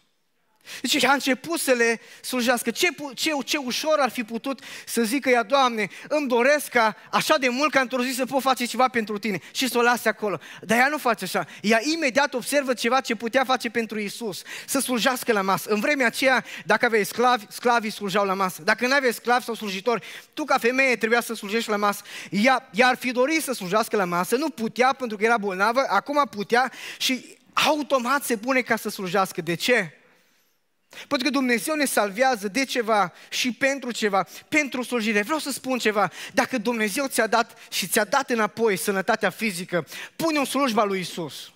Deci a început să le slujească. Ce, ce, ce ușor ar fi putut să zică ea, Doamne, îmi doresc ca așa de mult ca într-o zi să pot face ceva pentru Tine și să o lase acolo. Dar ea nu face așa. Ea imediat observă ceva ce putea face pentru Isus, să slujească la masă. În vremea aceea, dacă aveai sclavi, sclavii slujau la masă. Dacă nu aveai sclavi sau slujitori, tu ca femeie trebuia să slujești la masă. Ea, ea ar fi dorit să slujească la masă, nu putea pentru că era bolnavă, acum putea și automat se pune ca să slujească. De ce? Pentru că Dumnezeu ne salvează de ceva și pentru ceva, pentru slujire. Vreau să spun ceva. Dacă Dumnezeu ți-a dat și ți-a dat înapoi sănătatea fizică, pune-o în slujba lui Isus.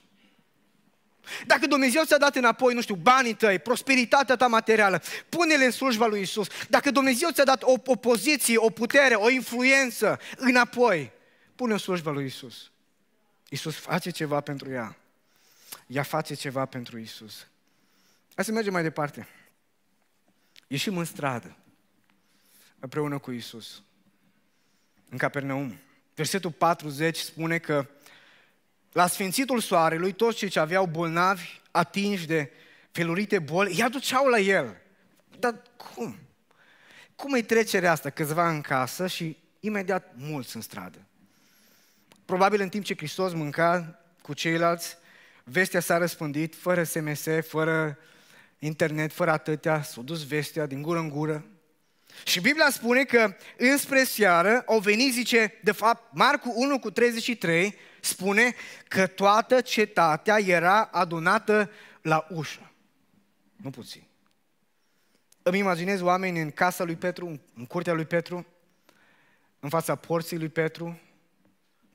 Dacă Dumnezeu ți-a dat înapoi, nu știu, banii tăi, prosperitatea ta materială, pune-le în slujba lui Isus. Dacă Dumnezeu ți-a dat o, o poziție, o putere, o influență înapoi, pune-o în slujba lui Isus. Isus face ceva pentru ea ea face ceva pentru Isus. Hai să mergem mai departe. Ieșim în stradă, împreună cu Isus, în Capernaum. Versetul 40 spune că la sfințitul soarelui, toți cei ce aveau bolnavi, atinși de felurite boli, îi aduceau la el. Dar cum? Cum e trecerea asta? Câțiva în casă și imediat mulți în stradă. Probabil în timp ce Hristos mânca cu ceilalți, vestea s-a răspândit fără SMS, fără internet, fără atâtea, s-a dus vestea din gură în gură. Și Biblia spune că înspre seară au venit, zice, de fapt, Marcu 1 cu 33 spune că toată cetatea era adunată la ușă. Nu puțin. Îmi imaginez oameni în casa lui Petru, în curtea lui Petru, în fața porții lui Petru,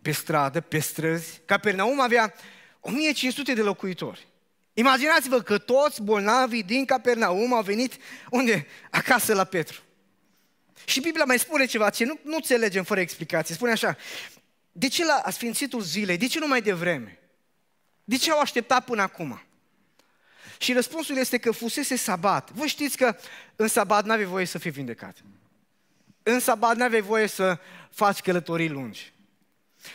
pe stradă, pe străzi. Capernaum avea 1500 de locuitori. Imaginați-vă că toți bolnavii din Capernaum au venit unde? Acasă la Petru. Și Biblia mai spune ceva ce nu, nu înțelegem fără explicație. Spune așa, de ce la asfințitul zilei, de ce nu mai devreme? De ce au așteptat până acum? Și răspunsul este că fusese sabat. Vă știți că în sabat nu aveai voie să fii vindecat. În sabat nu aveai voie să faci călătorii lungi.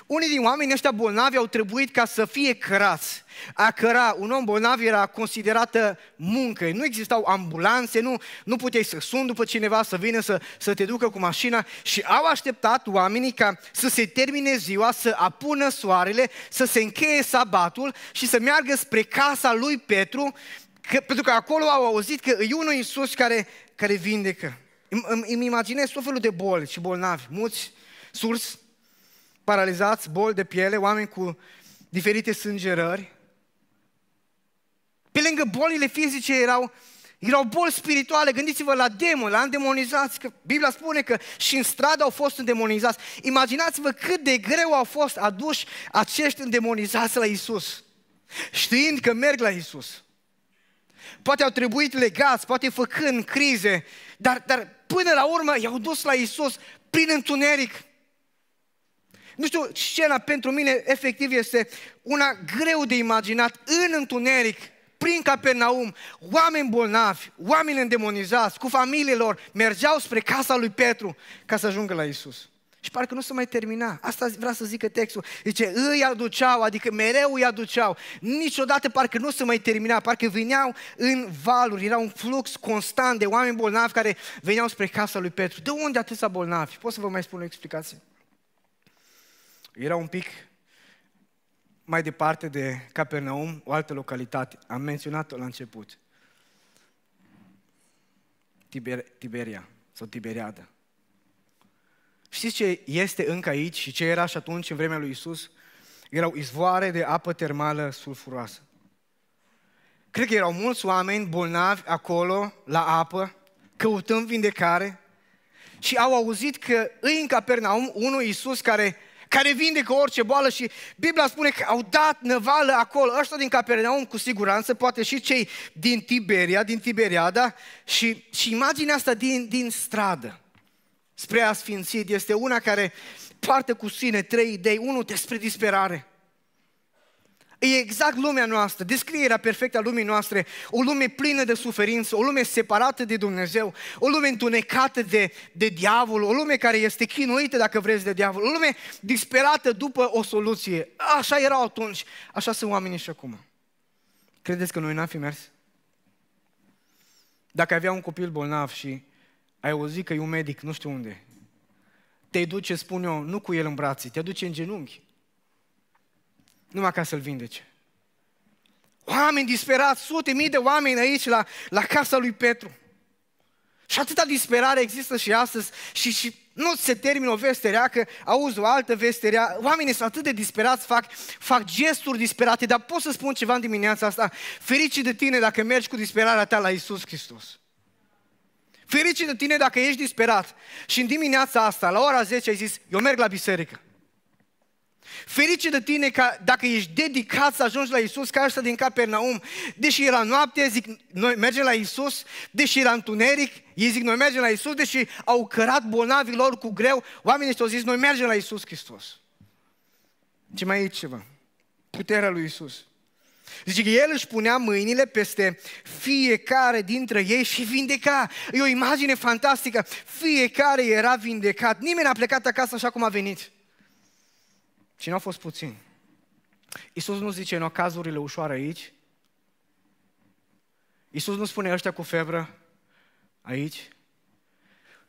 Unii din oamenii ăștia bolnavi au trebuit ca să fie cărați. A căra un om bolnav era considerată muncă. Nu existau ambulanțe, nu, nu puteai să suni după cineva să vină să, să te ducă cu mașina și au așteptat oamenii ca să se termine ziua, să apună soarele, să se încheie sabatul și să meargă spre casa lui Petru, că, pentru că acolo au auzit că e unul Iisus care, care vindecă. Îmi, îmi imaginez tot felul de boli și bolnavi, mulți surzi paralizați, boli de piele, oameni cu diferite sângerări. Pe lângă bolile fizice erau, erau boli spirituale. Gândiți-vă la demon, la îndemonizați, că Biblia spune că și în stradă au fost îndemonizați. Imaginați-vă cât de greu au fost aduși acești îndemonizați la Isus, știind că merg la Isus. Poate au trebuit legați, poate făcând crize, dar, dar până la urmă i-au dus la Isus prin întuneric, nu știu, scena pentru mine efectiv este una greu de imaginat în întuneric, prin Capernaum, oameni bolnavi, oameni îndemonizați, cu familiilor, mergeau spre casa lui Petru ca să ajungă la Isus. Și parcă nu se mai termina. Asta vrea să zică textul. Zice, îi aduceau, adică mereu îi aduceau. Niciodată parcă nu se mai termina, parcă veneau în valuri. Era un flux constant de oameni bolnavi care veneau spre casa lui Petru. De unde atâția bolnavi? Pot să vă mai spun o explicație? Era un pic mai departe de Capernaum, o altă localitate. Am menționat-o la început. Tiber, Tiberia sau Tiberiada. Știți ce este încă aici și ce era și atunci în vremea lui Isus? Erau izvoare de apă termală sulfuroasă. Cred că erau mulți oameni bolnavi acolo, la apă, căutând vindecare și au auzit că îi în Capernaum unul Isus care care vindecă orice boală și Biblia spune că au dat năvală acolo, ăștia din Capernaum cu siguranță, poate și cei din Tiberia, din Tiberiada și, și imaginea asta din, din stradă spre asfințit este una care poartă cu sine trei idei, unul despre disperare, E exact lumea noastră, descrierea perfectă a lumii noastre, o lume plină de suferință, o lume separată de Dumnezeu, o lume întunecată de, de diavol, o lume care este chinuită, dacă vreți, de diavol, o lume disperată după o soluție. Așa erau atunci, așa sunt oamenii și acum. Credeți că noi n-am fi mers? Dacă avea un copil bolnav și ai auzit că e un medic, nu știu unde, te duce, spune eu, nu cu el în brațe, te duce în genunchi numai ca să-l vindece. Oameni disperați, sute mii de oameni aici la, la casa lui Petru. Și atâta disperare există și astăzi și, și nu se termină o veste rea, că auzi o altă veste rea. Oamenii sunt atât de disperați, fac, fac gesturi disperate, dar pot să spun ceva în dimineața asta. Fericit de tine dacă mergi cu disperarea ta la Isus Hristos. Fericit de tine dacă ești disperat și în dimineața asta, la ora 10, ai zis, eu merg la biserică. Ferice de tine ca dacă ești dedicat să ajungi la Isus ca ăsta din Capernaum. Deși era noapte, zic, noi mergem la Isus, deși era întuneric, ei zic, noi mergem la Isus, deși au cărat bolnavii lor cu greu, oamenii ăștia au zis, noi mergem la Isus Hristos. Ce mai e ceva? Puterea lui Isus. Zice că el își punea mâinile peste fiecare dintre ei și vindeca. E o imagine fantastică. Fiecare era vindecat. Nimeni n-a plecat acasă așa cum a venit. Și nu au fost puțini. Iisus nu zice, în cazurile ușoare aici. Iisus nu spune ăștia cu febră aici.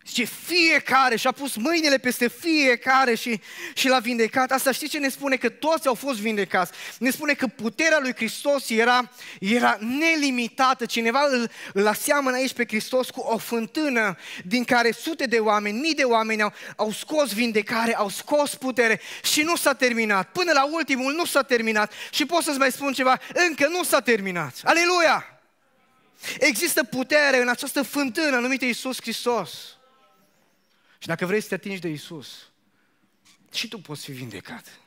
Zice, fiecare și-a pus mâinile peste fiecare și, și l-a vindecat. Asta știți ce ne spune? Că toți au fost vindecați. Ne spune că puterea lui Hristos era, era nelimitată. Cineva îl, îl aseamănă aici pe Hristos cu o fântână din care sute de oameni, mii de oameni au, au scos vindecare, au scos putere și nu s-a terminat. Până la ultimul nu s-a terminat. Și pot să-ți mai spun ceva, încă nu s-a terminat. Aleluia! Există putere în această fântână numită Iisus Hristos. Și dacă vrei să te atingi de Isus, și tu poți fi vindecat.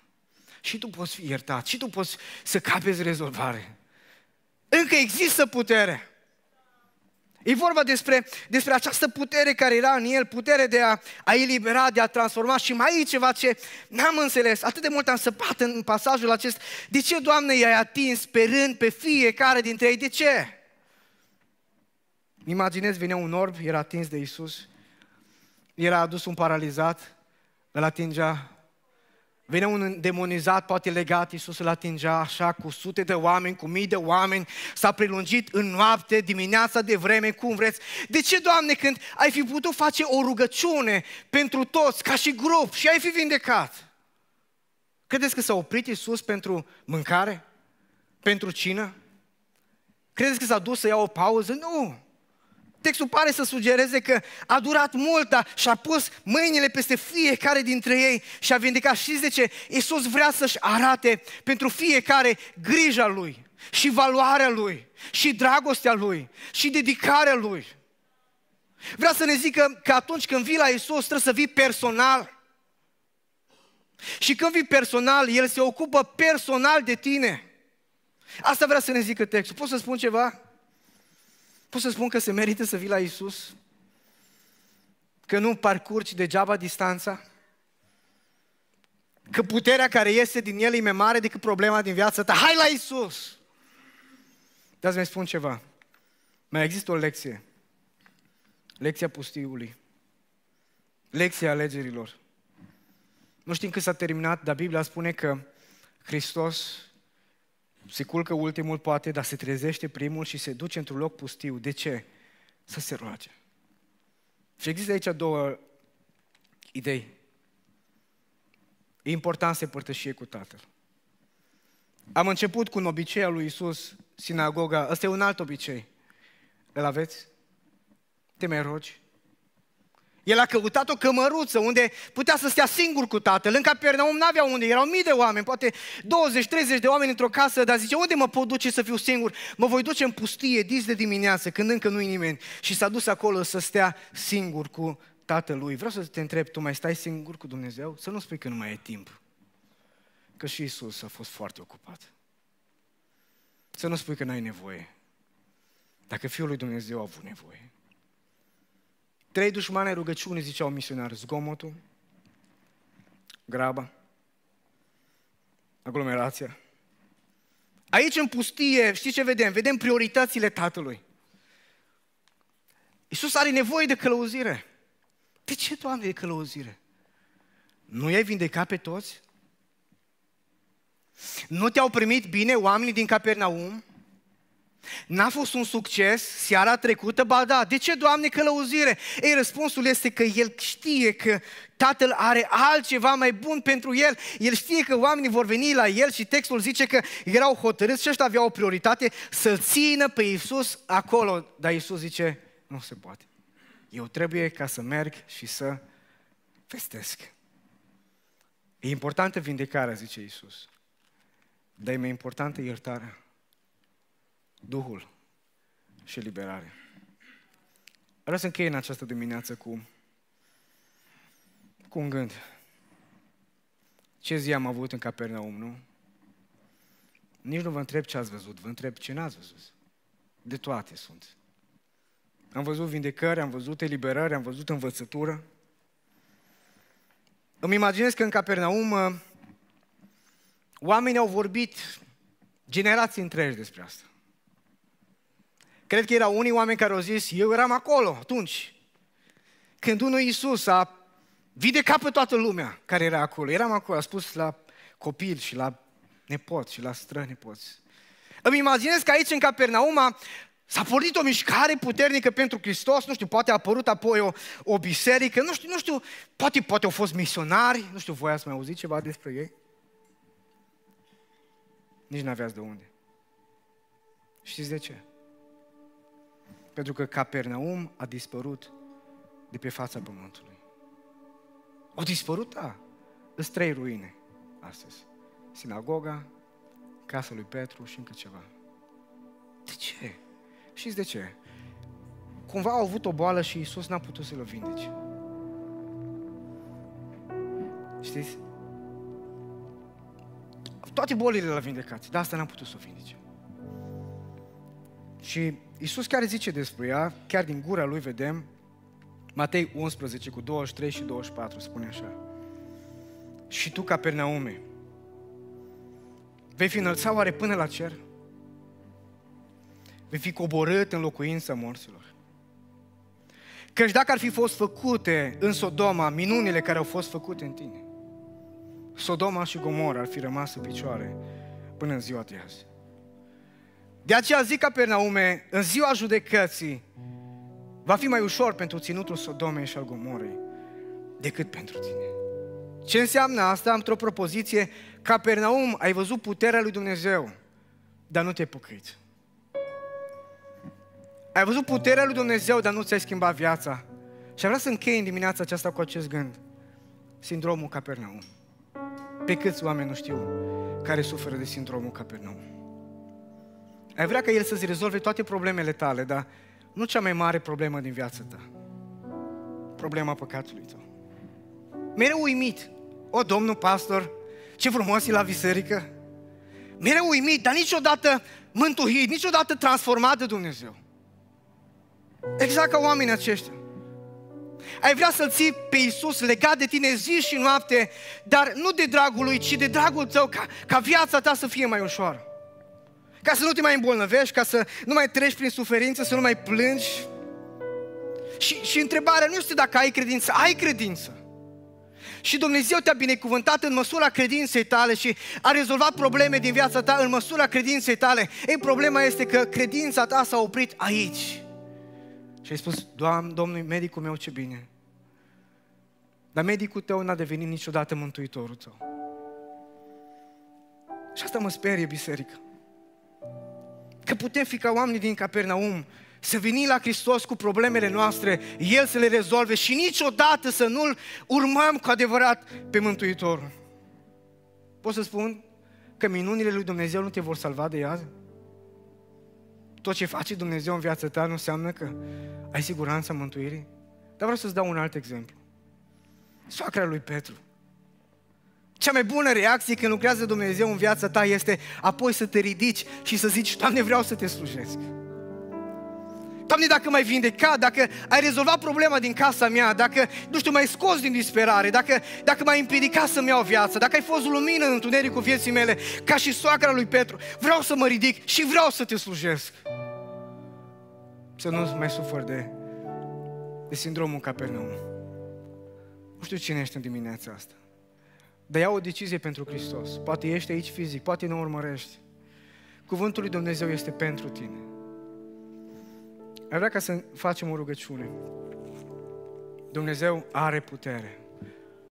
Și tu poți fi iertat. Și tu poți să capezi rezolvare. Încă există putere. E vorba despre, despre această putere care era în el, putere de a, a elibera, de a transforma și mai e ceva ce n-am înțeles. Atât de mult am săpat în pasajul acest. De ce, Doamne, i-ai atins pe rând pe fiecare dintre ei? De ce? Imaginez, vine un orb, era atins de Isus era adus un paralizat, îl atingea. Vine un demonizat, poate legat, Iisus îl atingea așa cu sute de oameni, cu mii de oameni, s-a prelungit în noapte, dimineața de vreme, cum vreți. De ce, Doamne, când ai fi putut face o rugăciune pentru toți, ca și grup, și ai fi vindecat? Credeți că s-a oprit Iisus pentru mâncare? Pentru cină? Credeți că s-a dus să ia o pauză? Nu! textul pare să sugereze că a durat mult și a pus mâinile peste fiecare dintre ei și a vindecat. Știți de ce? Iisus vrea să-și arate pentru fiecare grija Lui și valoarea Lui și dragostea Lui și dedicarea Lui. Vrea să ne zică că atunci când vii la Iisus trebuie să vii personal. Și când vii personal, El se ocupă personal de tine. Asta vrea să ne zică textul. Poți să spun ceva? pot să spun că se merită să vii la Isus? Că nu parcurgi degeaba distanța? Că puterea care iese din el e mai mare decât problema din viața ta. Hai la Isus! Dar să mi spun ceva. Mai există o lecție. Lecția pustiului. Lecția alegerilor. Nu știm când s-a terminat, dar Biblia spune că Hristos se culcă ultimul poate, dar se trezește primul și se duce într-un loc pustiu. De ce? Să se roage. Și există aici două idei. E important să părtășie cu Tatăl. Am început cu un obicei al lui Isus, sinagoga. Ăsta e un alt obicei. Îl aveți? Te mai rogi? El a căutat o cămăruță unde putea să stea singur cu tatăl. În Capernaum n-avea unde, erau mii de oameni, poate 20-30 de oameni într-o casă, dar zice, unde mă pot duce să fiu singur? Mă voi duce în pustie, dis de dimineață, când încă nu-i nimeni. Și s-a dus acolo să stea singur cu tatălui. Vreau să te întreb, tu mai stai singur cu Dumnezeu? Să nu spui că nu mai e timp. Că și Isus a fost foarte ocupat. Să nu spui că n-ai nevoie. Dacă Fiul lui Dumnezeu a avut nevoie, Trei dușmane rugăciuni, ziceau misionari, zgomotul, graba, aglomerația. Aici în pustie, știți ce vedem? Vedem prioritățile Tatălui. Iisus are nevoie de călăuzire. De ce, Doamne, de călăuzire? Nu i-ai vindecat pe toți? Nu te-au primit bine oamenii din Capernaum? N-a fost un succes seara trecută? Ba da, de ce, Doamne, călăuzire? Ei, răspunsul este că el știe că Tatăl are altceva mai bun pentru el. El știe că oamenii vor veni la el și textul zice că erau hotărâți și ăștia aveau o prioritate să-l țină pe Iisus acolo. Dar Iisus zice, nu se poate. Eu trebuie ca să merg și să festesc. E importantă vindecarea, zice Iisus. Dar e mai importantă iertarea. Duhul și liberare. Vreau să închei în această dimineață cu, cu un gând. Ce zi am avut în Capernaum, nu? Nici nu vă întreb ce ați văzut, vă întreb ce n-ați văzut. De toate sunt. Am văzut vindecări, am văzut eliberări, am văzut învățătură. Îmi imaginez că în Capernaum uh, oamenii au vorbit generații întregi despre asta. Cred că erau unii oameni care au zis, eu eram acolo atunci. Când unul Iisus a videcat pe toată lumea care era acolo. Eram acolo, a spus la copil și la nepoți și la strănepoți. Îmi imaginez că aici, în Capernauma, S-a pornit o mișcare puternică pentru Hristos, nu știu, poate a apărut apoi o, o biserică, nu știu, nu știu, poate, poate au fost misionari, nu știu, voi ați mai auzit ceva despre ei? Nici n-aveați de unde. Știți de ce? pentru că Capernaum a dispărut de pe fața pământului. O dispărut, da. Sunt trei ruine astăzi. Sinagoga, casa lui Petru și încă ceva. De ce? Și de ce? Cumva au avut o boală și Isus n-a putut să-l vindece. Știți? Toate bolile l-a vindecat, dar asta n-a putut să o vindece. Și Isus chiar zice despre ea, chiar din gura lui vedem, Matei 11 cu 23 și 24 spune așa. Și tu, Capernaume, vei fi înălțat oare până la cer? Vei fi coborât în locuința morților. Căci dacă ar fi fost făcute în Sodoma minunile care au fost făcute în tine, Sodoma și Gomorra ar fi rămas în picioare până în ziua de azi. De aceea zic Capernaume, în ziua judecății, va fi mai ușor pentru ținutul Sodomei și al Gomorei decât pentru tine. Ce înseamnă asta? Într-o propoziție, Capernaum, ai văzut puterea lui Dumnezeu, dar nu te-ai pocăit. Ai văzut puterea lui Dumnezeu, dar nu ți-ai schimbat viața. Și vreau să închei în dimineața aceasta cu acest gând. Sindromul Capernaum. Pe câți oameni nu știu care suferă de sindromul Capernaum? Ai vrea ca El să-ți rezolve toate problemele tale, dar nu cea mai mare problemă din viața ta. Problema păcatului tău. Mereu uimit. O, domnul pastor, ce frumos e la biserică. Mereu uimit, dar niciodată mântuit, niciodată transformat de Dumnezeu. Exact ca oamenii aceștia. Ai vrea să-L ții pe Iisus legat de tine zi și noapte, dar nu de dragul Lui, ci de dragul tău, ca, ca viața ta să fie mai ușoară. Ca să nu te mai îmbolnăvești, ca să nu mai treci prin suferință, să nu mai plângi. Și, și întrebarea nu este dacă ai credință, ai credință. Și Dumnezeu te-a binecuvântat în măsura credinței tale și a rezolvat probleme din viața ta în măsura credinței tale. Ei, problema este că credința ta s-a oprit aici. Și ai spus, Doamne, Domnul, medicul meu, ce bine. Dar medicul tău n-a devenit niciodată mântuitorul tău. Și asta mă sperie biserica. Că putem fi ca oamenii din Capernaum, să venim la Hristos cu problemele noastre, El să le rezolve și niciodată să nu-L urmăm cu adevărat pe Mântuitorul. Pot să spun că minunile lui Dumnezeu nu te vor salva de iad? Tot ce face Dumnezeu în viața ta nu înseamnă că ai siguranța mântuirii? Dar vreau să-ți dau un alt exemplu. Soacra lui Petru cea mai bună reacție când lucrează Dumnezeu în viața ta este apoi să te ridici și să zici, Doamne, vreau să te slujesc. Doamne, dacă mai vindecat, dacă ai rezolvat problema din casa mea, dacă, nu știu, m-ai scos din disperare, dacă, dacă m-ai împiedicat să-mi iau viața, dacă ai fost lumină în întunericul vieții mele, ca și soacra lui Petru, vreau să mă ridic și vreau să te slujesc. Să nu mai sufăr de, de sindromul Capernaum. Nu știu cine ești în dimineața asta. Dar ia o decizie pentru Hristos. Poate ești aici fizic, poate nu urmărești. Cuvântul lui Dumnezeu este pentru tine. Ar vrea ca să facem o rugăciune. Dumnezeu are putere.